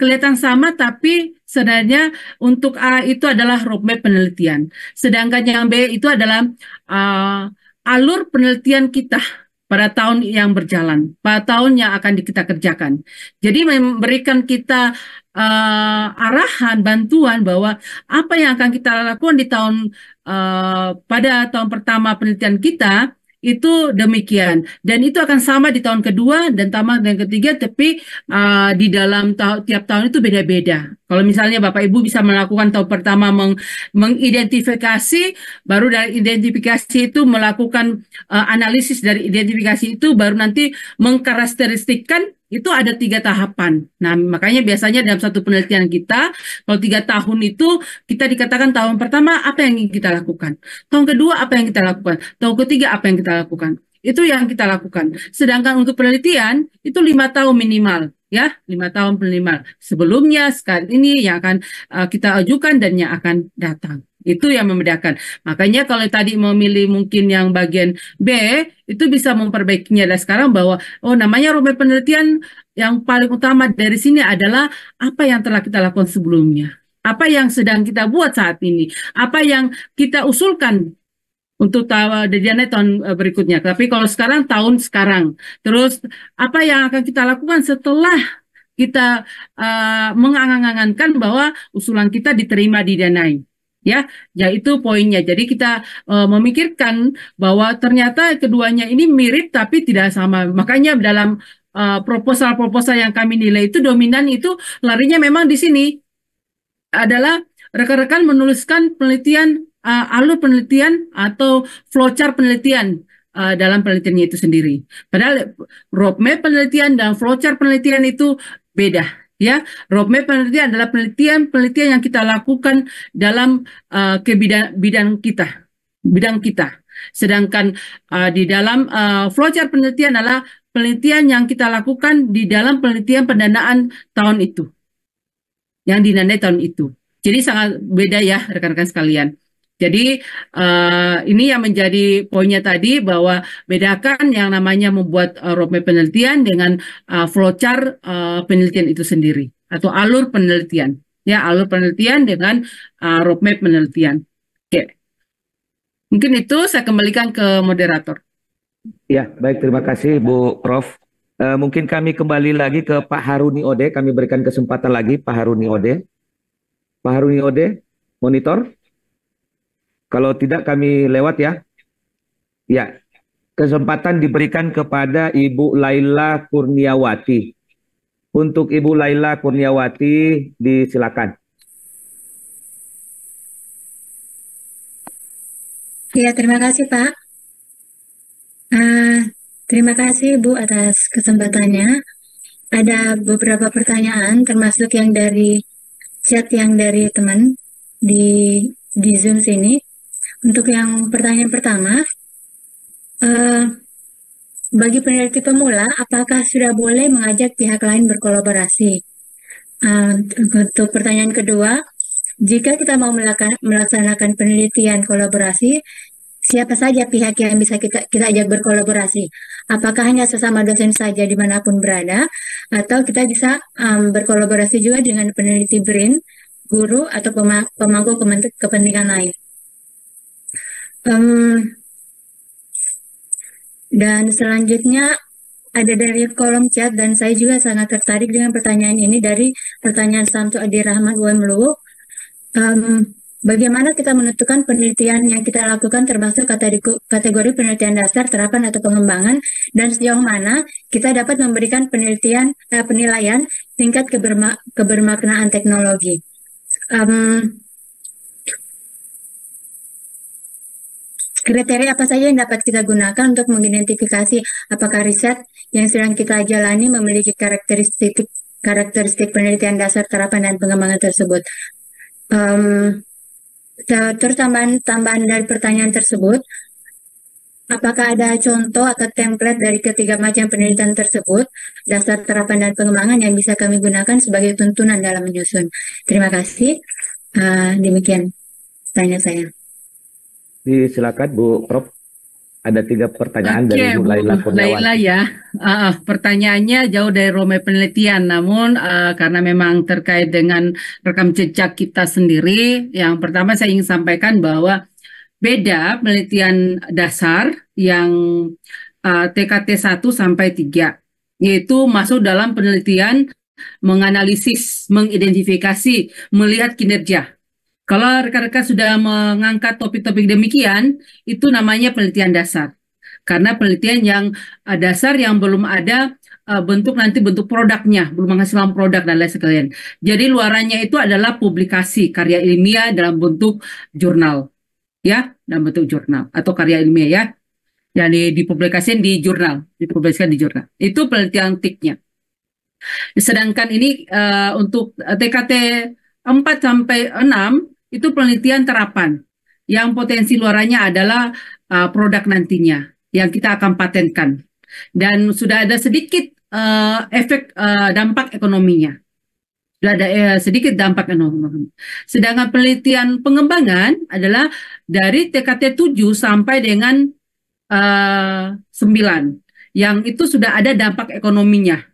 kelihatan sama tapi sebenarnya untuk A itu adalah roadmap penelitian. Sedangkan yang B itu adalah uh, alur penelitian kita pada tahun yang berjalan, pada tahun yang akan kita kerjakan. Jadi memberikan kita uh, arahan, bantuan bahwa apa yang akan kita lakukan di tahun uh, pada tahun pertama penelitian kita itu demikian dan itu akan sama di tahun kedua dan tamat dan ketiga tapi uh, di dalam ta tiap tahun itu beda-beda kalau misalnya bapak ibu bisa melakukan tahun pertama meng mengidentifikasi baru dari identifikasi itu melakukan uh, analisis dari identifikasi itu baru nanti mengkarakteristikkan itu ada tiga tahapan. Nah, makanya biasanya dalam satu penelitian kita, kalau tiga tahun itu kita dikatakan tahun pertama apa yang kita lakukan, tahun kedua apa yang kita lakukan, tahun ketiga apa yang kita lakukan. Itu yang kita lakukan. Sedangkan untuk penelitian itu lima tahun minimal, ya lima tahun minimal. Sebelumnya, sekarang ini yang akan eh, kita ajukan dan yang akan datang. Itu yang membedakan. Makanya kalau tadi memilih mungkin yang bagian B itu bisa memperbaikinya dan sekarang bahwa oh namanya rumah penelitian yang paling utama dari sini adalah apa yang telah kita lakukan sebelumnya. Apa yang sedang kita buat saat ini, apa yang kita usulkan untuk eh, deadline tahun eh, berikutnya. Tapi kalau sekarang tahun sekarang, terus apa yang akan kita lakukan setelah kita uh, bahwa usulan kita diterima di Danai ya yaitu poinnya jadi kita e, memikirkan bahwa ternyata keduanya ini mirip tapi tidak sama makanya dalam eh, proposal-proposal yang kami nilai itu dominan itu larinya memang di sini adalah rekan-rekan menuliskan penelitian e, alur penelitian atau flowchart penelitian uh, dalam penelitiannya itu sendiri. Padahal roadmap penelitian dan flowchart penelitian itu beda ya roadmap penelitian adalah penelitian-penelitian yang kita lakukan dalam uh, eh, kebidang bidang kita bidang kita sedangkan uh, di dalam uh, flowchart penelitian adalah penelitian yang kita lakukan di dalam penelitian pendanaan tahun itu yang dinandai tahun itu jadi sangat beda ya rekan-rekan sekalian jadi uh, ini yang menjadi poinnya tadi bahwa bedakan yang namanya membuat uh, roadmap penelitian dengan uh, flowchart uh, penelitian itu sendiri atau alur penelitian ya alur penelitian dengan uh, roadmap penelitian. Oke, okay. mungkin itu saya kembalikan ke moderator. Ya baik terima kasih Bu Prof. Uh, mungkin kami kembali lagi ke Pak Haruni Ode. Kami berikan kesempatan lagi Pak Haruni Ode. Pak Haruni Ode, monitor. Kalau tidak kami lewat ya. Ya, kesempatan diberikan kepada Ibu Laila Kurniawati. Untuk Ibu Laila Kurniawati disilakan. Ya, terima kasih Pak. Uh, terima kasih Bu atas kesempatannya. Ada beberapa pertanyaan termasuk yang dari chat yang dari teman di di Zoom sini. Untuk yang pertanyaan pertama, uh, bagi peneliti pemula, apakah sudah boleh mengajak pihak lain berkolaborasi? Uh, untuk pertanyaan kedua, jika kita mau melaksanakan penelitian kolaborasi, siapa saja pihak yang bisa kita kita ajak berkolaborasi. Apakah hanya sesama dosen saja dimanapun berada, atau kita bisa um, berkolaborasi juga dengan peneliti BRIN, guru atau pemangku kepentingan lain. Um, dan selanjutnya ada dari kolom chat dan saya juga sangat tertarik dengan pertanyaan ini dari pertanyaan Santo Adi Rahmat Wemlu. Um, bagaimana kita menentukan penelitian yang kita lakukan termasuk kategori, kategori penelitian dasar, terapan atau pengembangan dan sejauh mana kita dapat memberikan penelitian eh, penilaian tingkat kebermaknaan teknologi. Um, Kriteria apa saja yang dapat kita gunakan untuk mengidentifikasi apakah riset yang sedang kita jalani memiliki karakteristik karakteristik penelitian dasar terapan dan pengembangan tersebut. Um, terus tambahan tambahan dari pertanyaan tersebut, Apakah ada contoh atau template dari ketiga macam penelitian tersebut, dasar terapan dan pengembangan yang bisa kami gunakan sebagai tuntunan dalam menyusun? Terima kasih. Uh, demikian tanya saya. Silakan Bu Prof. Ada tiga pertanyaan okay, dari Bu Laila Kurniawan. Laila ya, uh, pertanyaannya jauh dari rome penelitian, namun uh, karena memang terkait dengan rekam jejak kita sendiri, yang pertama saya ingin sampaikan bahwa beda penelitian dasar yang uh, TKT 1 sampai 3 yaitu masuk dalam penelitian menganalisis, mengidentifikasi, melihat kinerja. Kalau rekan-rekan sudah mengangkat topik-topik demikian, itu namanya penelitian dasar. Karena penelitian yang eh, dasar yang belum ada uh, bentuk nanti bentuk produknya, belum menghasilkan produk dan lain sekalian. Jadi luarannya itu adalah publikasi karya ilmiah dalam bentuk jurnal. Ya, dalam bentuk jurnal atau karya ilmiah ya. Jadi dipublikasikan di jurnal, dipublikasikan di jurnal. Itu penelitian tiknya. Sedangkan ini uh, untuk TKT 4 sampai 6 itu penelitian terapan yang potensi luarannya adalah uh, produk nantinya yang kita akan patenkan dan sudah ada sedikit uh, efek uh, dampak ekonominya sudah ada uh, sedikit dampak ekonomi. Sedangkan penelitian pengembangan adalah dari TKT 7 sampai dengan uh, 9 yang itu sudah ada dampak ekonominya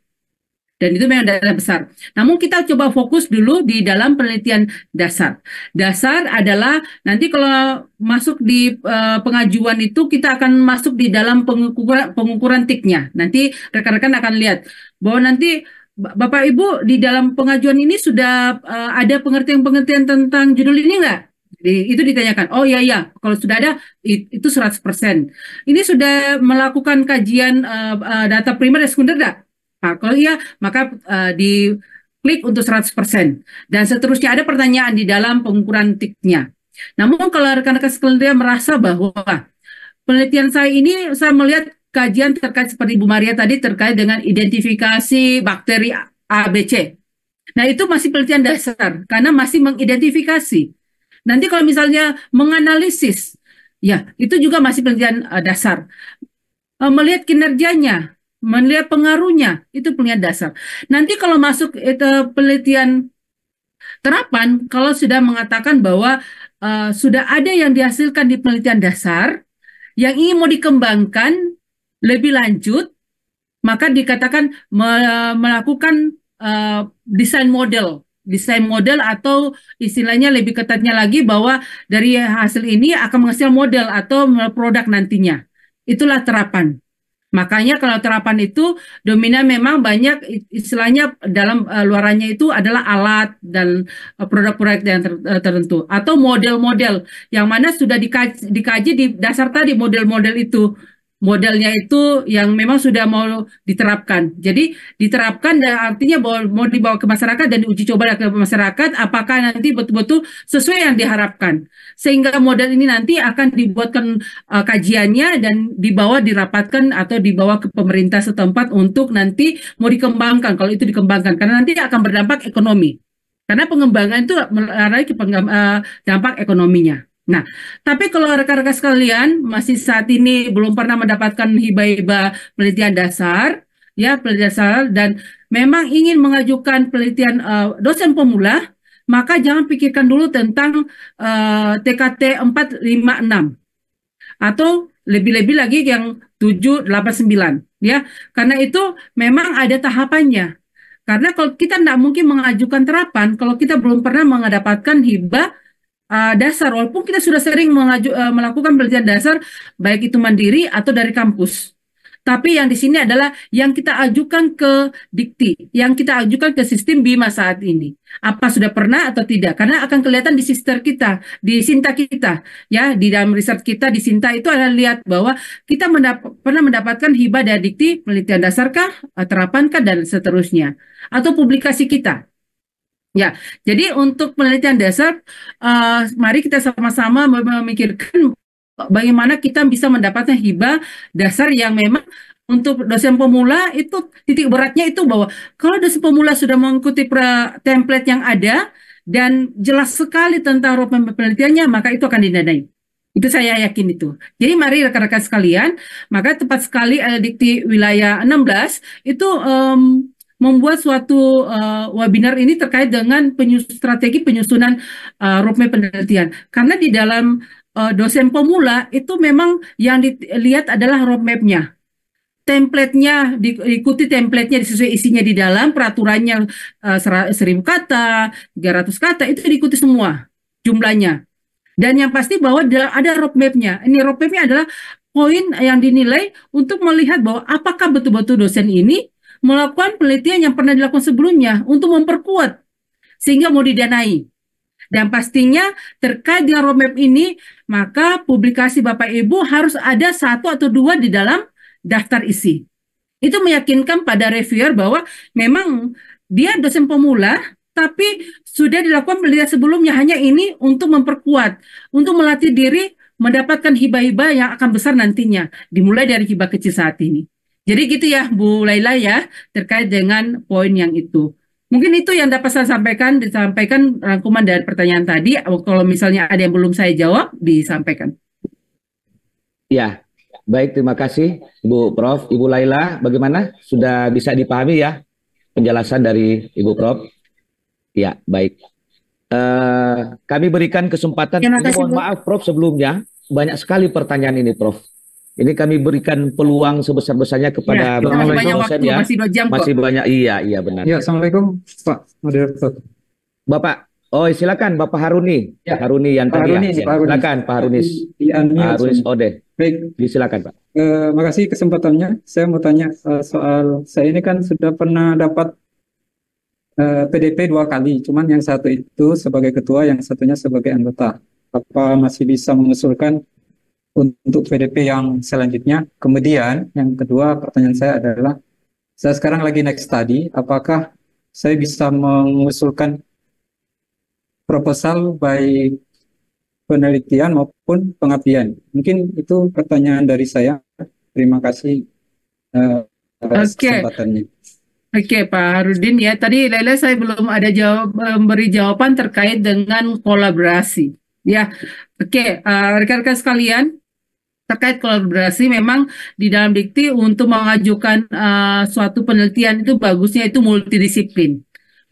dan itu memang data besar. Namun kita coba fokus dulu di dalam penelitian dasar. Dasar adalah nanti kalau masuk di uh, pengajuan itu kita akan masuk di dalam pengukuran pengukuran tiknya. Nanti rekan-rekan akan lihat bahwa nanti Bapak Ibu di dalam pengajuan ini sudah uh, ada pengertian-pengertian tentang judul ini enggak? Di, itu ditanyakan. Oh iya iya, kalau sudah ada itu itu 100%. Ini sudah melakukan kajian uh, uh, data primer dan sekunder enggak? Nah, kalau iya, maka uh, eh, di klik untuk 100% dan seterusnya ada pertanyaan di dalam pengukuran tiknya. Namun kalau rekan-rekan sekalian merasa bahwa penelitian saya ini saya melihat kajian terkait seperti Bu Maria tadi terkait dengan identifikasi bakteri ABC. Nah, itu masih penelitian dasar karena masih mengidentifikasi. Nanti kalau misalnya menganalisis, ya, itu juga masih penelitian uh, dasar. Uh, melihat kinerjanya, melihat pengaruhnya itu penelitian dasar. Nanti kalau masuk itu penelitian terapan, kalau sudah mengatakan bahwa uh, sudah ada yang dihasilkan di penelitian dasar yang ingin mau dikembangkan lebih lanjut, maka dikatakan me melakukan uh, desain model desain model atau istilahnya lebih ketatnya lagi bahwa dari hasil ini akan menghasilkan model atau produk nantinya. Itulah terapan. Makanya kalau terapan itu dominan memang banyak istilahnya dalam uh, luarannya itu adalah alat dan produk eh, produk-produk yang ter, uh, tertentu atau model-model yang mana sudah dikaji, dikaji di dasar tadi model-model itu modelnya itu yang memang sudah mau diterapkan. Jadi diterapkan dan artinya mau dibawa ke masyarakat dan diuji coba ke masyarakat apakah nanti betul-betul sesuai yang diharapkan. Sehingga model ini nanti akan dibuatkan uh, kajiannya dan dibawa dirapatkan atau dibawa ke pemerintah setempat untuk nanti mau dikembangkan kalau itu dikembangkan karena nanti akan berdampak ekonomi. Karena pengembangan itu melalui e, dampak ekonominya. Nah, tapi kalau rekan-rekan sekalian masih saat ini belum pernah mendapatkan hibah-hibah penelitian dasar, ya penelitian dasar dan memang ingin mengajukan penelitian uh, dosen pemula, maka jangan pikirkan dulu tentang uh, TKT 456 atau lebih-lebih lagi yang 789 ya. Karena itu memang ada tahapannya. Karena kalau kita tidak mungkin mengajukan terapan kalau kita belum pernah mendapatkan hibah uh, dasar walaupun kita sudah sering melaju, uh, melakukan penelitian dasar baik itu mandiri atau dari kampus. Tapi yang di sini adalah yang kita ajukan ke dikti, yang kita ajukan ke sistem BIMA saat ini. Apa sudah pernah atau tidak? Karena akan kelihatan di sister kita, di Sinta kita, ya di dalam riset kita di Sinta itu ada lihat bahwa kita mendap pernah mendapatkan hibah dari dikti penelitian dasarkah, terapankah dan seterusnya, atau publikasi kita. Ya, jadi untuk penelitian dasar, uh, mari kita sama-sama memikirkan bagaimana kita bisa mendapatkan hibah dasar yang memang untuk dosen pemula itu titik beratnya itu bahwa kalau dosen pemula sudah mengikuti template yang ada dan jelas sekali tentang roadmap penelitiannya, maka itu akan dinadai. Itu saya yakin itu. Jadi mari rekan-rekan sekalian, maka tepat sekali eh, dikti wilayah 16 itu um, membuat suatu uh, webinar ini terkait dengan penyus strategi penyusunan uh, roadmap penelitian. Karena di dalam uh, dosen pemula itu memang yang dilihat adalah roadmapnya. nya diikuti template nya sesuai isinya di dalam peraturannya uh, seribu kata, 300 kata itu diikuti semua jumlahnya. Dan yang pasti bahwa ada roadmapnya. Ini roadmapnya adalah poin yang dinilai untuk melihat bahwa apakah betul-betul dosen ini melakukan penelitian yang pernah dilakukan sebelumnya untuk memperkuat sehingga mau didanai. Dan pastinya terkait dengan roadmap ini, maka publikasi Bapak Ibu harus ada satu atau dua di dalam daftar isi. Itu meyakinkan pada reviewer bahwa memang dia dosen pemula, tapi sudah dilakukan penelitian sebelumnya hanya ini untuk memperkuat, untuk melatih diri mendapatkan hibah-hibah yang akan besar nantinya, dimulai dari hibah kecil saat ini. Jadi gitu ya Bu Laila ya terkait dengan poin yang itu. Mungkin itu yang dapat saya sampaikan, disampaikan rangkuman dari pertanyaan tadi. Kalau misalnya ada yang belum saya jawab, disampaikan. Ya, baik terima kasih Bu Prof. Ibu Laila, bagaimana? Sudah bisa dipahami ya penjelasan dari Ibu Prof? Ya, baik. Uh, kami berikan kesempatan, ya, kasih, mohon Bu. maaf Prof sebelumnya, banyak sekali pertanyaan ini Prof. Ini kami berikan peluang sebesar-besarnya kepada ya, Bang masih banyak waktu, ya. Masih 2 jam kok. Masih banyak, iya, iya benar. Ya, Assalamualaikum Pak Moderator. Bapak, oh silakan Bapak Haruni. Ya. Haruni yang tadi. Ya. Haruni, ya. Pak Haruni. Silakan Pak Harunis. Pak Harunis Ode. Baik. Disilakan Pak. Eh, makasih kesempatannya. Saya mau tanya uh, soal, saya ini kan sudah pernah dapat PDP eh, dua kali, cuman yang satu itu sebagai ketua, yang satunya sebagai anggota. Apa masih bisa mengusulkan untuk PDP yang selanjutnya. Kemudian yang kedua pertanyaan saya adalah saya sekarang lagi next study, apakah saya bisa mengusulkan proposal baik penelitian maupun pengabdian? Mungkin itu pertanyaan dari saya. Terima kasih uh, eh, okay. kesempatannya. Oke okay, Pak Harudin ya tadi Leila saya belum ada jawab eh, memberi jawaban terkait dengan kolaborasi. Ya, oke, okay. uh, eh, rekan-rekan sekalian, terkait kolaborasi memang di dalam dikti untuk mengajukan uh, suatu penelitian itu bagusnya itu multidisiplin.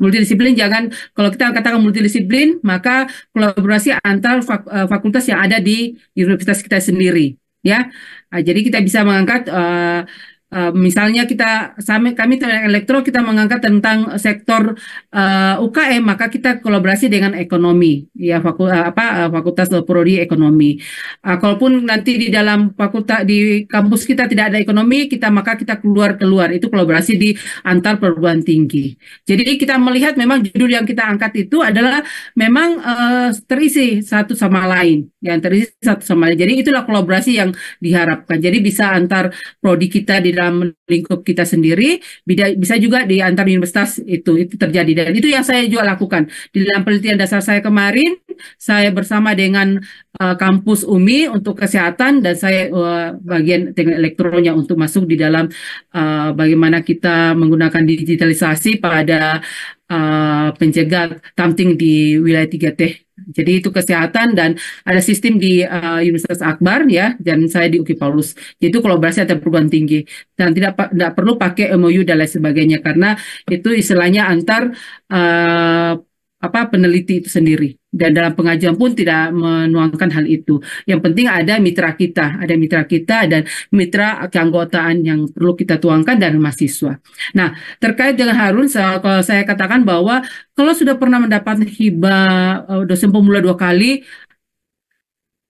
Multidisiplin jangan kalau kita katakan multidisiplin maka kolaborasi antar fak, eh, fakultas yang ada di universitas kita sendiri, ya. Uh, jadi kita bisa mengangkat uh, Uh, misalnya kita kami elektro kita mengangkat tentang sektor uh, eh, UKM maka kita kolaborasi dengan ekonomi ya faku, uh, apa uh, fakultas prodi ekonomi. Uh, kalaupun nanti di dalam fakultas di kampus kita tidak ada ekonomi kita maka kita keluar keluar itu kolaborasi di antar perguruan tinggi. Jadi kita melihat memang judul yang kita angkat itu adalah memang uh, terisi satu sama lain yang terisi satu sama lain. Jadi itulah kolaborasi yang diharapkan. Jadi bisa antar prodi kita di dalam lingkup kita sendiri, bisa juga di antar universitas itu itu terjadi dan itu yang saya juga lakukan. Di dalam penelitian dasar saya kemarin, saya bersama dengan uh, kampus UMI untuk kesehatan dan saya uh, bagian teknik elektronnya untuk masuk di dalam uh, bagaimana kita menggunakan digitalisasi pada uh, pencegah tamting di wilayah 3T jadi itu kesehatan dan ada sistem di uh, Universitas Akbar ya dan saya di UKI Paulus. Itu kolaborasi antar perguruan tinggi dan tidak tidak perlu pakai MOU dan lain sebagainya karena itu istilahnya antar uh, apa peneliti itu sendiri dan dalam pengajuan pun tidak menuangkan hal itu. Yang penting ada mitra kita, ada mitra kita dan mitra keanggotaan yang perlu kita tuangkan dari mahasiswa. Nah, terkait dengan Harun, kalau saya katakan bahwa kalau sudah pernah mendapat hibah eh, dosen pemula dua kali,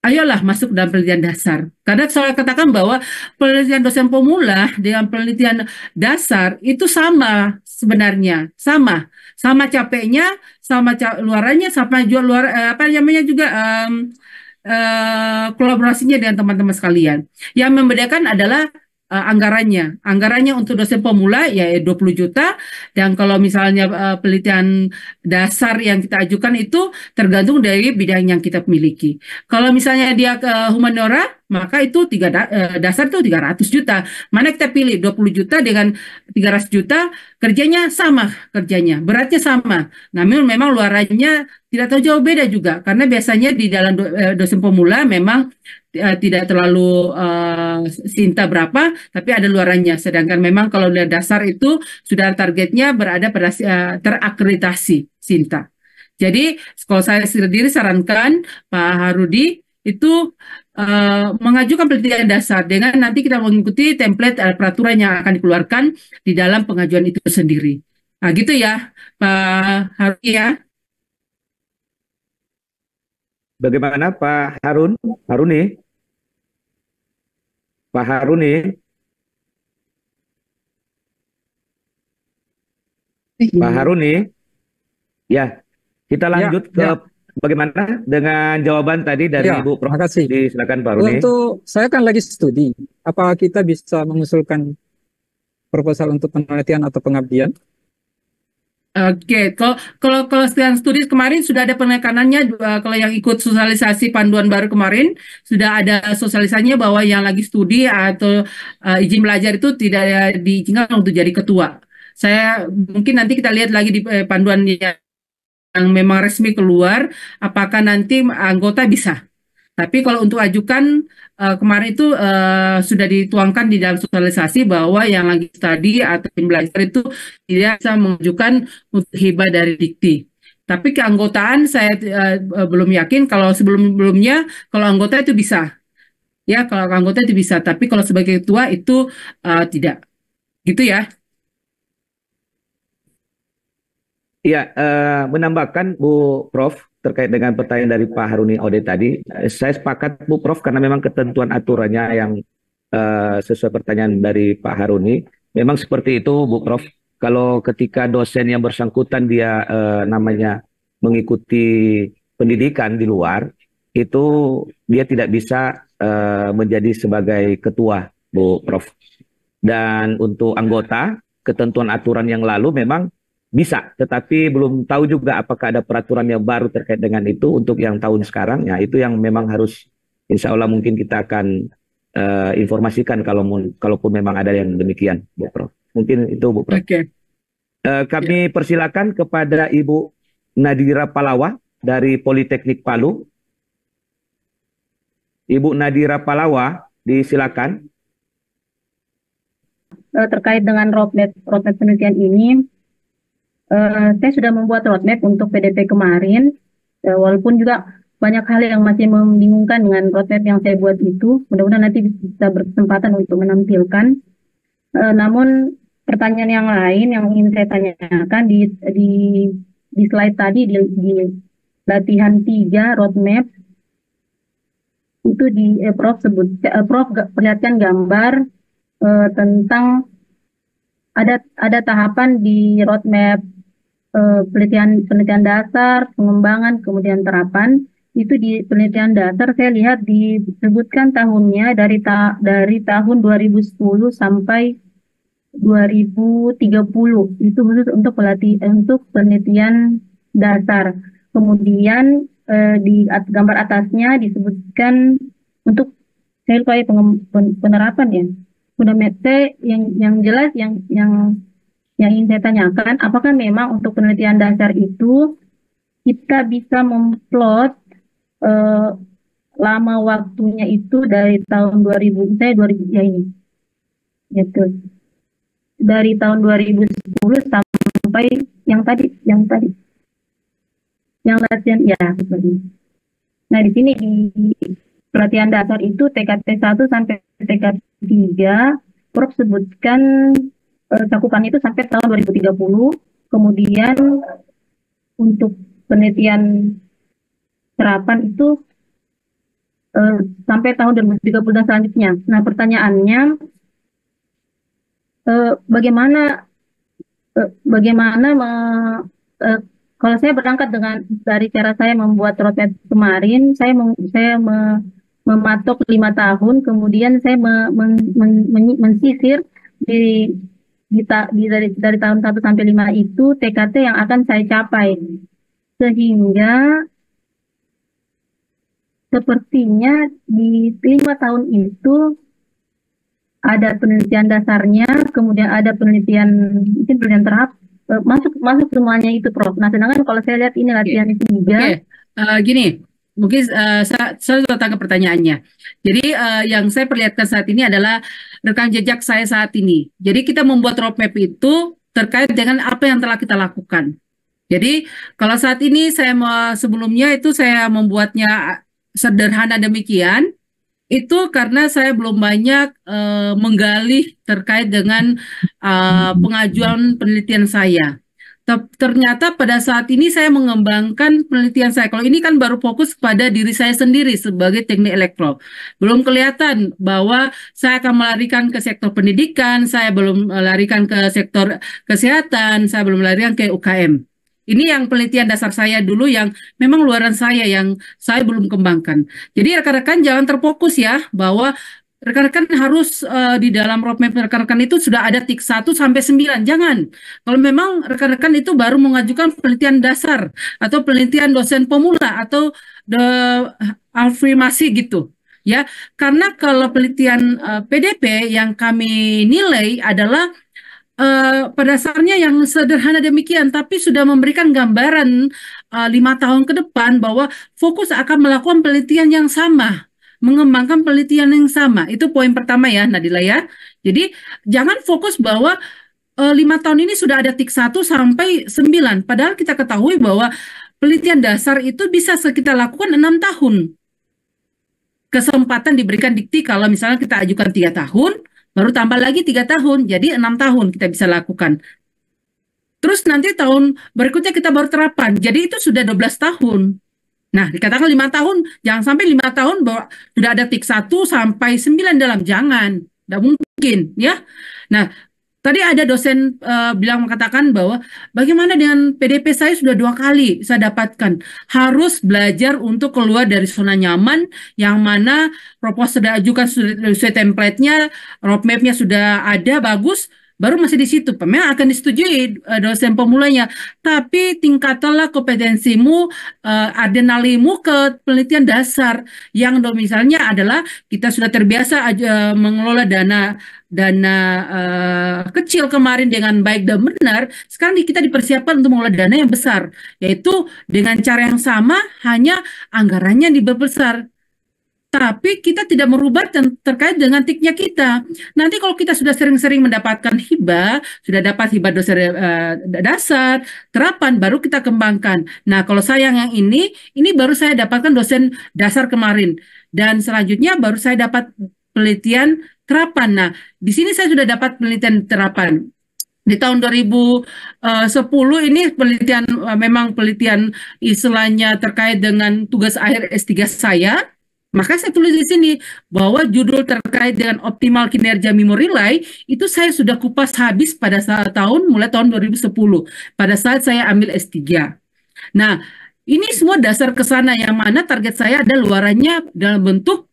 ayolah masuk dalam penelitian dasar. Karena saya katakan bahwa penelitian dosen pemula dengan penelitian dasar itu sama sebenarnya, sama, sama capeknya, sama ca luarannya, sama jual luar eh, apa namanya juga um, eh, kolaborasinya dengan teman-teman sekalian. Yang membedakan adalah uh, anggarannya. Anggarannya untuk dosen pemula ya 20 juta dan kalau misalnya uh, penelitian dasar yang kita ajukan itu tergantung dari bidang yang kita miliki. Kalau misalnya dia uh, humaniora maka itu tiga da dasar itu 300 juta. Mana kita pilih 20 juta dengan 300 juta kerjanya sama kerjanya, beratnya sama. Namun memang luarannya tidak terlalu jauh beda juga karena biasanya di dalam do, eh, dosen pemula memang eh, tidak terlalu eh, sinta berapa tapi ada luarannya sedangkan memang kalau lihat dasar itu sudah targetnya berada pada eh, terakreditasi sinta jadi kalau saya sendiri sarankan Pak Harudi itu uh, mengajukan pendidikan dasar dengan nanti kita mengikuti template uh, peraturan yang akan dikeluarkan di dalam pengajuan itu sendiri. Nah, gitu ya, Pak Harudi ya. Bagaimana Pak Harun? Haruni? Pak Haruni? Iya. Pak Haruni? Ya, kita ya, lanjut ya, ke ya. bagaimana dengan jawaban tadi dari ya, Ibu Prof. Terima kasih. Silakan Pak Haruni. Untuk saya kan lagi studi, apa kita bisa mengusulkan proposal untuk penelitian atau pengabdian? Oke, kalau kalau kalau studi kemarin sudah ada penekanannya kalau yang ikut sosialisasi panduan baru kemarin sudah ada sosialisasinya bahwa yang lagi studi atau uh, izin belajar itu tidak diizinkan untuk jadi ketua. Saya mungkin nanti kita lihat lagi di eh, panduan yang, yang memang resmi keluar apakah nanti anggota bisa tapi kalau untuk ajukan uh, kemarin itu uh, sudah dituangkan di dalam sosialisasi bahwa yang lagi studi atau tim belajar itu tidak bisa mengajukan untuk hibah dari dikti. Tapi keanggotaan saya uh, belum yakin kalau sebelum-sebelumnya kalau anggota itu bisa. Ya, kalau anggota itu bisa, tapi kalau sebagai ketua itu uh, tidak. Gitu ya. Ya, uh, menambahkan Bu Prof terkait dengan pertanyaan dari Pak Haruni Ode tadi, saya sepakat Bu Prof karena memang ketentuan aturannya yang uh, sesuai pertanyaan dari Pak Haruni, memang seperti itu Bu Prof. Kalau ketika dosen yang bersangkutan dia uh, namanya mengikuti pendidikan di luar, itu dia tidak bisa uh, menjadi sebagai ketua Bu Prof. Dan untuk anggota, ketentuan aturan yang lalu memang bisa, tetapi belum tahu juga apakah ada peraturan yang baru terkait dengan itu untuk yang tahun sekarang. Ya, itu yang memang harus insya Allah mungkin kita akan uh, informasikan kalau kalaupun memang ada yang demikian, Bu Prof. Mungkin itu Bu Prof. Oke. Okay. Uh, eh, kami yeah. persilakan kepada Ibu Nadira Palawa dari Politeknik Palu. Ibu Nadira Palawa, disilakan. Eh, terkait dengan roadmap, roadmap penelitian ini, Eh, saya sudah membuat roadmap untuk PDP kemarin, uh, walaupun juga banyak hal yang masih membingungkan dengan roadmap yang saya buat itu. Mudah-mudahan nanti bisa berkesempatan untuk menampilkan. Uh, namun pertanyaan yang lain yang ingin saya tanyakan di di di slide tadi di, di latihan tiga roadmap itu di eh, Prof sebut eh, Prof perlihatkan gambar eh, tentang ada ada tahapan di roadmap Eh, penelitian penelitian dasar, pengembangan, kemudian terapan itu di penelitian dasar saya lihat disebutkan tahunnya dari ta dari tahun 2010 sampai 2030 itu khusus untuk pelatih untuk penelitian dasar. Kemudian eh, di at, gambar atasnya disebutkan untuk saya lupa ya penerapan ya. Fundamental yang yang jelas yang yang yang ingin saya tanyakan, apakah memang untuk penelitian dasar itu kita bisa memplot uh, lama waktunya itu dari tahun 2000 saya 2000 ya ini gitu dari tahun 2010 sampai yang tadi yang tadi yang latihan ya seperti nah di sini di pelatihan dasar itu TKT 1 sampai TKT 3 Prof sebutkan Eh, cakupan itu sampai tahun 2030. Kemudian untuk penelitian terapan itu eh, sampai tahun 2030 dan selanjutnya. Nah, pertanyaannya eh, bagaimana bagaimana kalau saya berangkat dengan dari cara saya membuat roadmap kemarin, saya mem, saya mem, mematok lima tahun, kemudian saya mem, mem, mem, mensisir di di, di dari, dari tahun 1 sampai 5 itu TKT yang akan saya capai. Sehingga sepertinya di lima tahun itu ada penelitian dasarnya, kemudian ada penelitian mungkin penelitian tahap eh, masuk masuk semuanya itu Prof. Nah, sedangkan kalau saya lihat ini latihan okay. juga. Okay. Uh, eh, gini, mungkin uh, eh, saya, saya sudah tangkap pertanyaannya. Jadi uh, yang saya perlihatkan saat ini adalah rekam jejak saya saat ini. Jadi kita membuat roadmap itu terkait dengan apa yang telah kita lakukan. Jadi kalau saat ini saya sebelumnya itu saya membuatnya sederhana demikian itu karena saya belum banyak uh, menggali terkait dengan uh, pengajuan penelitian saya ternyata pada saat ini saya mengembangkan penelitian saya. Kalau ini kan baru fokus pada diri saya sendiri sebagai teknik elektro. Belum kelihatan bahwa saya akan melarikan ke sektor pendidikan, saya belum melarikan ke sektor kesehatan, saya belum melarikan ke UKM. Ini yang penelitian dasar saya dulu yang memang luaran saya yang saya belum kembangkan. Jadi rekan-rekan jangan terfokus ya bahwa Rekan-rekan harus uh, di dalam roadmap rekan-rekan itu sudah ada tik 1 sampai 9. Jangan. Kalau memang rekan-rekan itu baru mengajukan penelitian dasar atau penelitian dosen pemula atau the afirmasi gitu. Ya, karena kalau penelitian uh, eh, PDP yang kami nilai adalah uh, pada dasarnya yang sederhana demikian, tapi sudah memberikan gambaran lima tahun ke depan bahwa fokus akan melakukan penelitian yang sama mengembangkan penelitian yang sama. Itu poin pertama ya Nadila ya. Jadi jangan fokus bahwa eh, lima tahun ini sudah ada tik 1 sampai 9. Padahal kita ketahui bahwa penelitian dasar itu bisa kita lakukan enam tahun. Kesempatan diberikan dikti kalau misalnya kita ajukan tiga tahun, baru tambah lagi tiga tahun, jadi enam tahun kita bisa lakukan. Terus nanti tahun berikutnya kita baru terapan, jadi itu sudah 12 tahun. Nah, dikatakan lima tahun, jangan sampai lima tahun bahwa sudah ada tik satu sampai sembilan dalam, jangan. Tidak mungkin, ya. Nah, tadi ada dosen uh, bilang mengatakan bahwa bagaimana dengan PDP saya sudah dua kali saya dapatkan. Harus belajar untuk keluar dari zona nyaman yang mana proposal sudah ajukan sesuai template-nya, roadmap-nya sudah ada, bagus, baru masih di situ. Pemain akan disetujui eh, dosen pemulanya, tapi tingkatlah kompetensimu, eh, adenalimu ke penelitian dasar yang misalnya adalah kita sudah terbiasa eh, mengelola dana dana uh, kecil kemarin dengan baik dan benar, sekarang kita dipersiapkan untuk mengelola dana yang besar, yaitu dengan cara yang sama, hanya anggarannya diperbesar tapi kita tidak merubah terkait dengan tiknya kita. Nanti kalau kita sudah sering-sering mendapatkan hibah, sudah dapat hibah dosa uh, dasar, terapan, baru kita kembangkan. Nah, kalau sayang yang ini, ini baru saya dapatkan dosen dasar kemarin. Dan selanjutnya baru saya dapat penelitian terapan. Nah, di sini saya sudah dapat penelitian terapan di tahun 2010 eh, ini penelitian eh, memang penelitian istilahnya terkait dengan tugas akhir S3 saya maka saya tulis di sini bahwa judul terkait dengan optimal kinerja Relay itu saya sudah kupas habis pada saat tahun mulai tahun 2010 pada saat saya ambil S3. Nah, ini semua dasar ke sana yang mana target saya ada luarannya dalam bentuk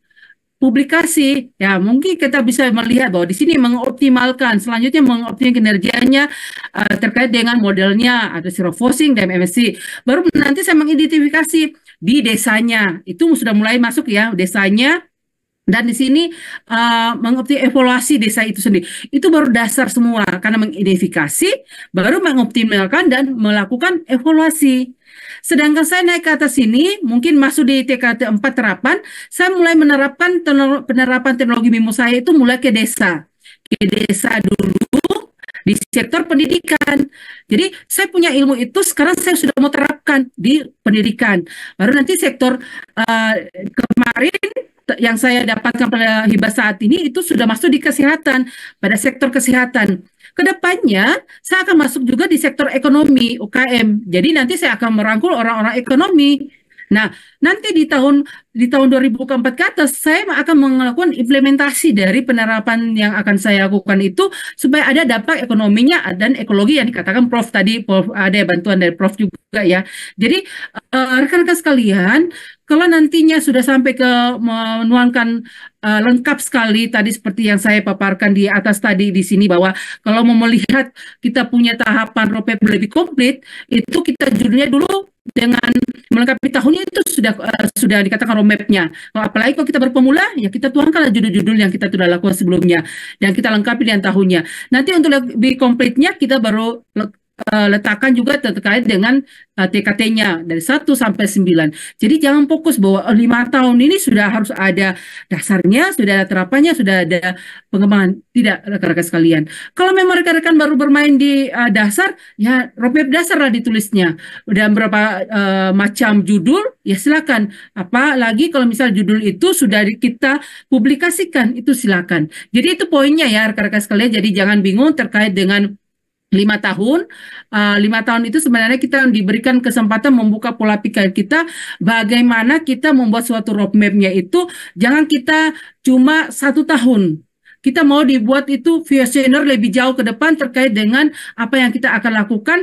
publikasi. Ya, mungkin kita bisa melihat bahwa di sini mengoptimalkan, selanjutnya mengoptimalkan kinerjanya uh, terkait dengan modelnya ada zero forcing dan MSC. Baru nanti saya mengidentifikasi di desanya. Itu sudah mulai masuk ya desanya dan di sini uh, evaluasi desa itu sendiri. Itu baru dasar semua karena mengidentifikasi, baru mengoptimalkan dan melakukan evaluasi. Sedangkan saya naik ke atas sini, mungkin masuk di TKT 4 terapan, saya mulai menerapkan penerapan teknologi MIMO saya itu mulai ke desa. Ke desa dulu di sektor pendidikan. Jadi saya punya ilmu itu sekarang saya sudah mau terapkan di pendidikan. Baru nanti sektor uh, kemarin yang saya dapatkan pada hibah saat ini itu sudah masuk di kesehatan, pada sektor kesehatan. Kedepannya saya akan masuk juga di sektor ekonomi UKM. Jadi nanti saya akan merangkul orang-orang ekonomi Nah, nanti di tahun di tahun 2004 ke atas saya akan melakukan implementasi dari penerapan yang akan saya lakukan itu supaya ada dampak ekonominya dan ekologi yang dikatakan Prof tadi Prof, ada bantuan dari Prof juga ya. Jadi eh, rekan-rekan uh, sekalian, kalau nantinya sudah sampai ke menuangkan uh, lengkap sekali tadi seperti yang saya paparkan di atas tadi di sini bahwa kalau mau melihat kita punya tahapan roadmap lebih komplit itu kita judulnya dulu dengan melengkapi tahunnya itu sudah uh, sudah dikatakan roadmapnya. Apalagi kalau kita berpemula, ya kita tuangkanlah judul-judul yang kita sudah lakukan sebelumnya dan kita lengkapi dengan tahunnya. Nanti untuk lebih komplitnya kita baru Eh, letakkan juga terkait dengan uh, eh, TKT-nya dari 1 sampai 9. Jadi jangan fokus bahwa oh, lima tahun ini sudah harus ada dasarnya, sudah ada terapannya, sudah ada pengembangan. Tidak rekan-rekan sekalian. Kalau memang rekan-rekan baru bermain di uh, dasar, ya roadmap dasar lah ditulisnya. Udah berapa uh, macam judul, ya silakan. Apalagi kalau misal judul itu sudah kita publikasikan, itu silakan. Jadi itu poinnya ya rekan-rekan sekalian. Jadi jangan bingung terkait dengan lima tahun uh, lima tahun itu sebenarnya kita diberikan kesempatan membuka pola pikir kita bagaimana kita membuat suatu roadmapnya itu jangan kita cuma satu tahun kita mau dibuat itu visioner lebih jauh ke depan terkait dengan apa yang kita akan lakukan,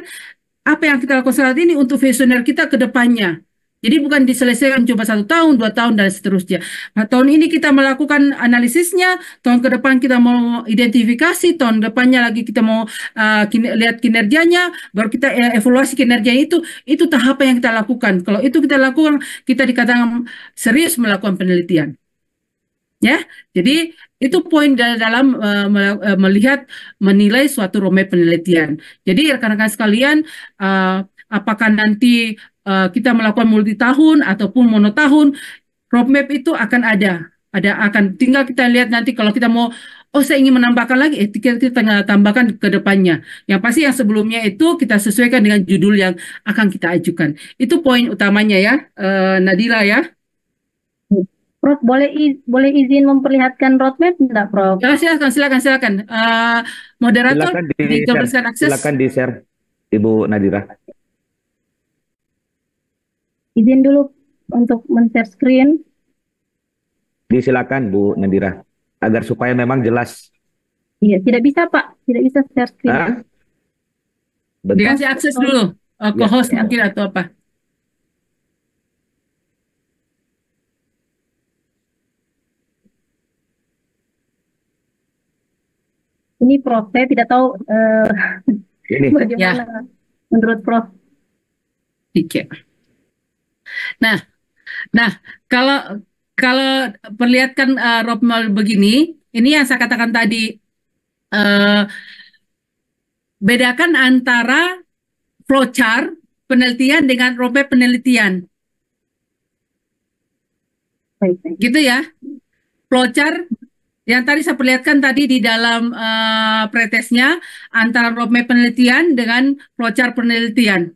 apa yang kita lakukan saat ini untuk visioner kita ke depannya. Jadi bukan diselesaikan cuma satu tahun, dua tahun, dan seterusnya. Nah, tahun ini kita melakukan analisisnya, tahun ke depan kita mau identifikasi, tahun depannya lagi kita mau uh, eh, kin lihat kinerjanya, baru kita eh, evaluasi kinerja itu. Itu tahapan yang kita lakukan. Kalau itu kita lakukan, kita dikatakan serius melakukan penelitian. Ya, jadi itu poin dalam eh, melihat menilai suatu roadmap penelitian. Jadi rekan-rekan sekalian apakah nanti uh, kita melakukan multi tahun ataupun monotahun, roadmap itu akan ada. Ada akan tinggal kita lihat nanti kalau kita mau oh saya ingin menambahkan lagi, eh, kita, kita tambahkan ke depannya. Yang pasti yang sebelumnya itu kita sesuaikan dengan judul yang akan kita ajukan. Itu poin utamanya ya, uh, Nadila ya. Prof, boleh iz boleh izin memperlihatkan roadmap tidak, Prof? Ya, silakan, silakan, silakan. Uh, moderator, silakan di, di share. Silakan di-share, Ibu Nadira. Izin dulu untuk men-share screen. Disilakan Bu Nadira, agar supaya memang jelas. Iya, tidak bisa Pak, tidak bisa share screen. Hah? Dikasih akses dulu uh, ke ya. host mungkin atau apa. Ini Prof, saya tidak tahu uh, Ini. bagaimana ya. menurut Prof. Tidak. Nah, nah kalau kalau perlihatkan uh, Rob begini, ini yang saya katakan tadi uh, bedakan antara flowchart penelitian dengan roadmap penelitian. Gitu ya. Flowchart yang tadi saya perlihatkan tadi di dalam uh, eh, pretestnya antara roadmap penelitian dengan flowchart penelitian.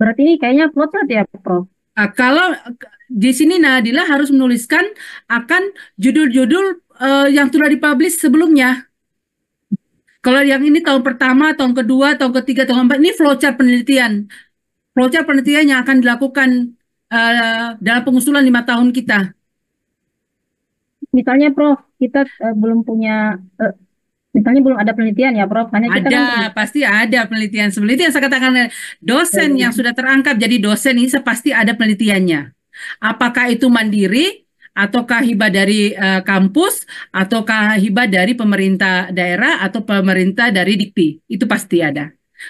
Berarti ini kayaknya potret ya, Prof. Nah, kalau di sini Nadila harus menuliskan akan judul-judul uh, yang sudah dipublish sebelumnya. Kalau yang ini tahun pertama, tahun kedua, tahun ketiga, tahun keempat, ini flowchart penelitian. Flowchart penelitian yang akan dilakukan uh, dalam pengusulan lima tahun kita. Misalnya, Prof, kita uh, belum punya Misalnya belum ada penelitian ya, Prof. Hanya kita ada, kan... pasti ada penelitian. itu yang saya katakan dosen ya. yang iya, iya. sudah terangkat jadi dosen ini pasti ada penelitiannya. Apakah itu mandiri ataukah hibah dari uh, kampus ataukah hibah dari pemerintah daerah atau pemerintah dari dikti? Itu pasti ada.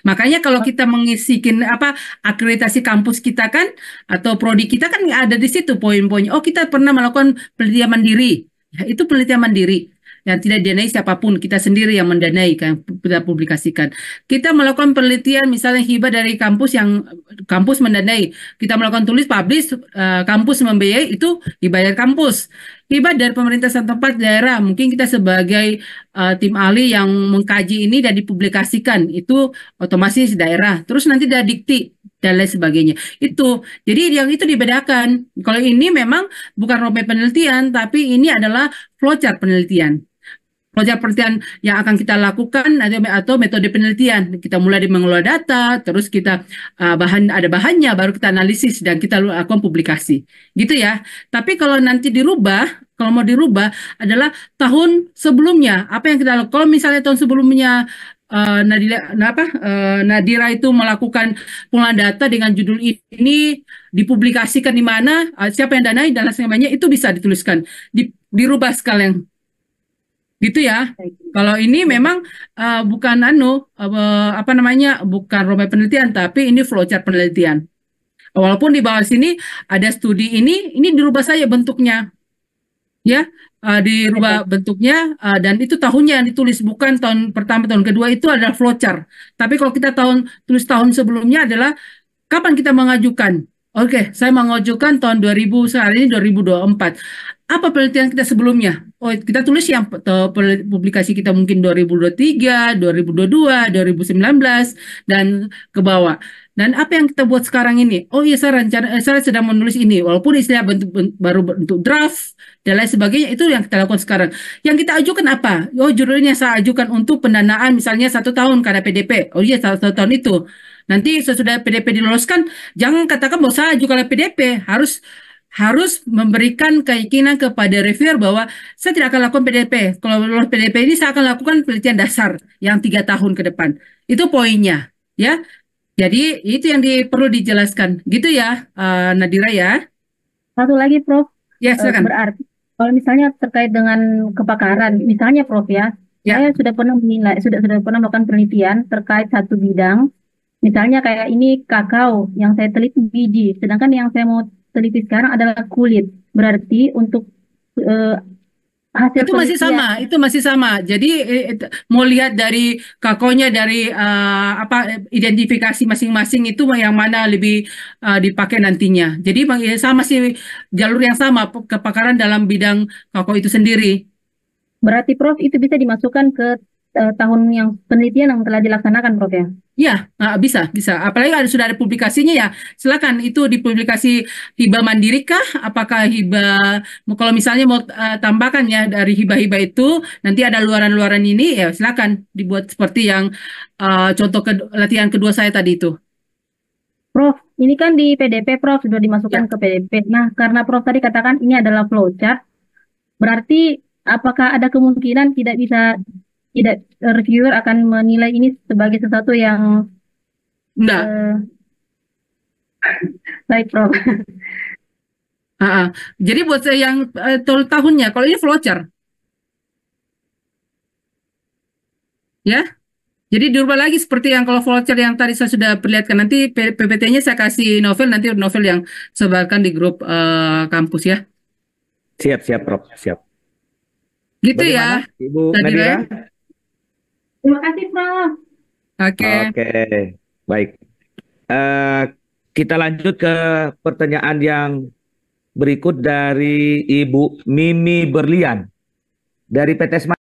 Makanya kalau kita mengisikin apa akreditasi kampus kita kan atau prodi kita kan ada di situ poin-poinnya. Oh, kita pernah melakukan penelitian mandiri. Ya, itu penelitian mandiri yang tidak didanai siapapun kita sendiri yang mendanai kan kita publikasikan kita melakukan penelitian misalnya hibah dari kampus yang kampus mendanai kita melakukan tulis publish uh, kampus membiayai itu dibayar kampus hibah dari pemerintah setempat daerah mungkin kita sebagai uh, tim ahli yang mengkaji ini dan dipublikasikan itu otomatis daerah terus nanti ada dikti dan lain sebagainya. Itu. Jadi yang itu dibedakan. Kalau ini memang bukan roadmap penelitian, tapi ini adalah flowchart penelitian. Kerja penelitian yang akan kita lakukan atau metode penelitian kita mulai dari mengelola data, terus kita uh, bahan ada bahannya baru kita analisis dan kita lakukan ah, publikasi, gitu ya. Tapi kalau nanti dirubah, kalau mau dirubah adalah tahun sebelumnya apa yang kita lakukan. Kalau misalnya tahun sebelumnya uh, ah, Nadira, nah, apa, uh, Nadira itu melakukan pengelolaan data dengan judul ini dipublikasikan di mana, uh, siapa yang danai dan lain sebagainya itu bisa dituliskan, di, dirubah sekalian gitu ya. Gitu. Kalau ini iya. memang uh, bukan anu uh, apa namanya bukan rumah penelitian tapi ini flowchart penelitian. Walaupun di bawah sini ada studi ini ini dirubah saja bentuknya. Ya, uh, dirubah iya. bentuknya uh, dan itu tahunnya yang ditulis bukan tahun pertama tahun kedua itu adalah flowchart. Tapi kalau kita tahun tulis tahun sebelumnya adalah kapan kita mengajukan. Oke, okay, saya mengajukan tahun 2000 sekarang ini 2024. Apa penelitian kita sebelumnya? Oh, kita tulis yang publikasi kita mungkin 2023, 2022, 2019 dan ke bawah. Dan apa yang kita buat sekarang ini? Oh iya, saya rencana eh, saya sedang menulis ini walaupun istilah bentuk, bentuk baru bentuk draft dan lain sebagainya itu yang kita lakukan sekarang. Yang kita ajukan apa? Oh, judulnya saya ajukan untuk pendanaan misalnya satu tahun karena PDP. Oh iya, satu tahun itu. Nanti sesudah PDP diloloskan, jangan katakan bahwa saya ajukan PDP, harus harus memberikan keyakinan kepada reviewer bahwa saya tidak akan lakukan PDP. Kalau lulus PDP ini saya akan lakukan penelitian dasar yang tiga tahun ke depan. Itu poinnya, ya. Jadi itu yang di, perlu dijelaskan, gitu ya, uh, Nadira ya. Satu lagi, Prof. Ya, eh, silakan. Uh, berarti kalau misalnya terkait dengan kepakaran, misalnya, Prof ya, ya. saya sudah pernah menilai, sudah sudah pernah melakukan penelitian terkait satu bidang. Misalnya kayak ini kakao yang saya teliti biji, sedangkan yang saya mau teliti sekarang adalah kulit. Berarti untuk uh, hasil itu masih sama, itu masih sama. Jadi eh, it, mau lihat dari kakonya dari uh, apa identifikasi masing-masing itu yang mana lebih uh, dipakai nantinya. Jadi sama sih jalur yang sama kepakaran dalam bidang kakau itu sendiri. Berarti Prof itu bisa dimasukkan ke uh, tahun yang penelitian yang telah dilaksanakan, Prof ya? Ya, uh, bisa, bisa. Apalagi ada sudah ada publikasinya ya. Silakan itu dipublikasi hibah mandiri kah? Apakah hibah kalau misalnya mau uh, tambahkan ya dari hibah-hibah itu nanti ada luaran-luaran ini ya silakan dibuat seperti yang uh, contoh ke, latihan kedua saya tadi itu. Prof, ini kan di PDP Prof sudah dimasukkan ya. ke PDP. Nah, karena Prof tadi katakan ini adalah flowchart, berarti apakah ada kemungkinan tidak bisa tidak eh, reviewer akan menilai ini sebagai sesuatu yang nah uh, baik Prof. Uh, jadi buat yang uh, tahunnya, kalau ini voucher, ya. Jadi diubah lagi seperti yang kalau voucher yang tadi saya sudah perlihatkan. Nanti PPT-nya saya kasih novel, nanti novel yang sebarkan di grup uh, kampus ya. Siap, siap, Prof. Siap. Gitu ya. Bagaimana, ya. Ibu Nadira? Nadira? Terima kasih, Prof. Oke. Okay. Oke, okay. baik. Uh, kita lanjut ke pertanyaan yang berikut dari Ibu Mimi Berlian dari PT Smart.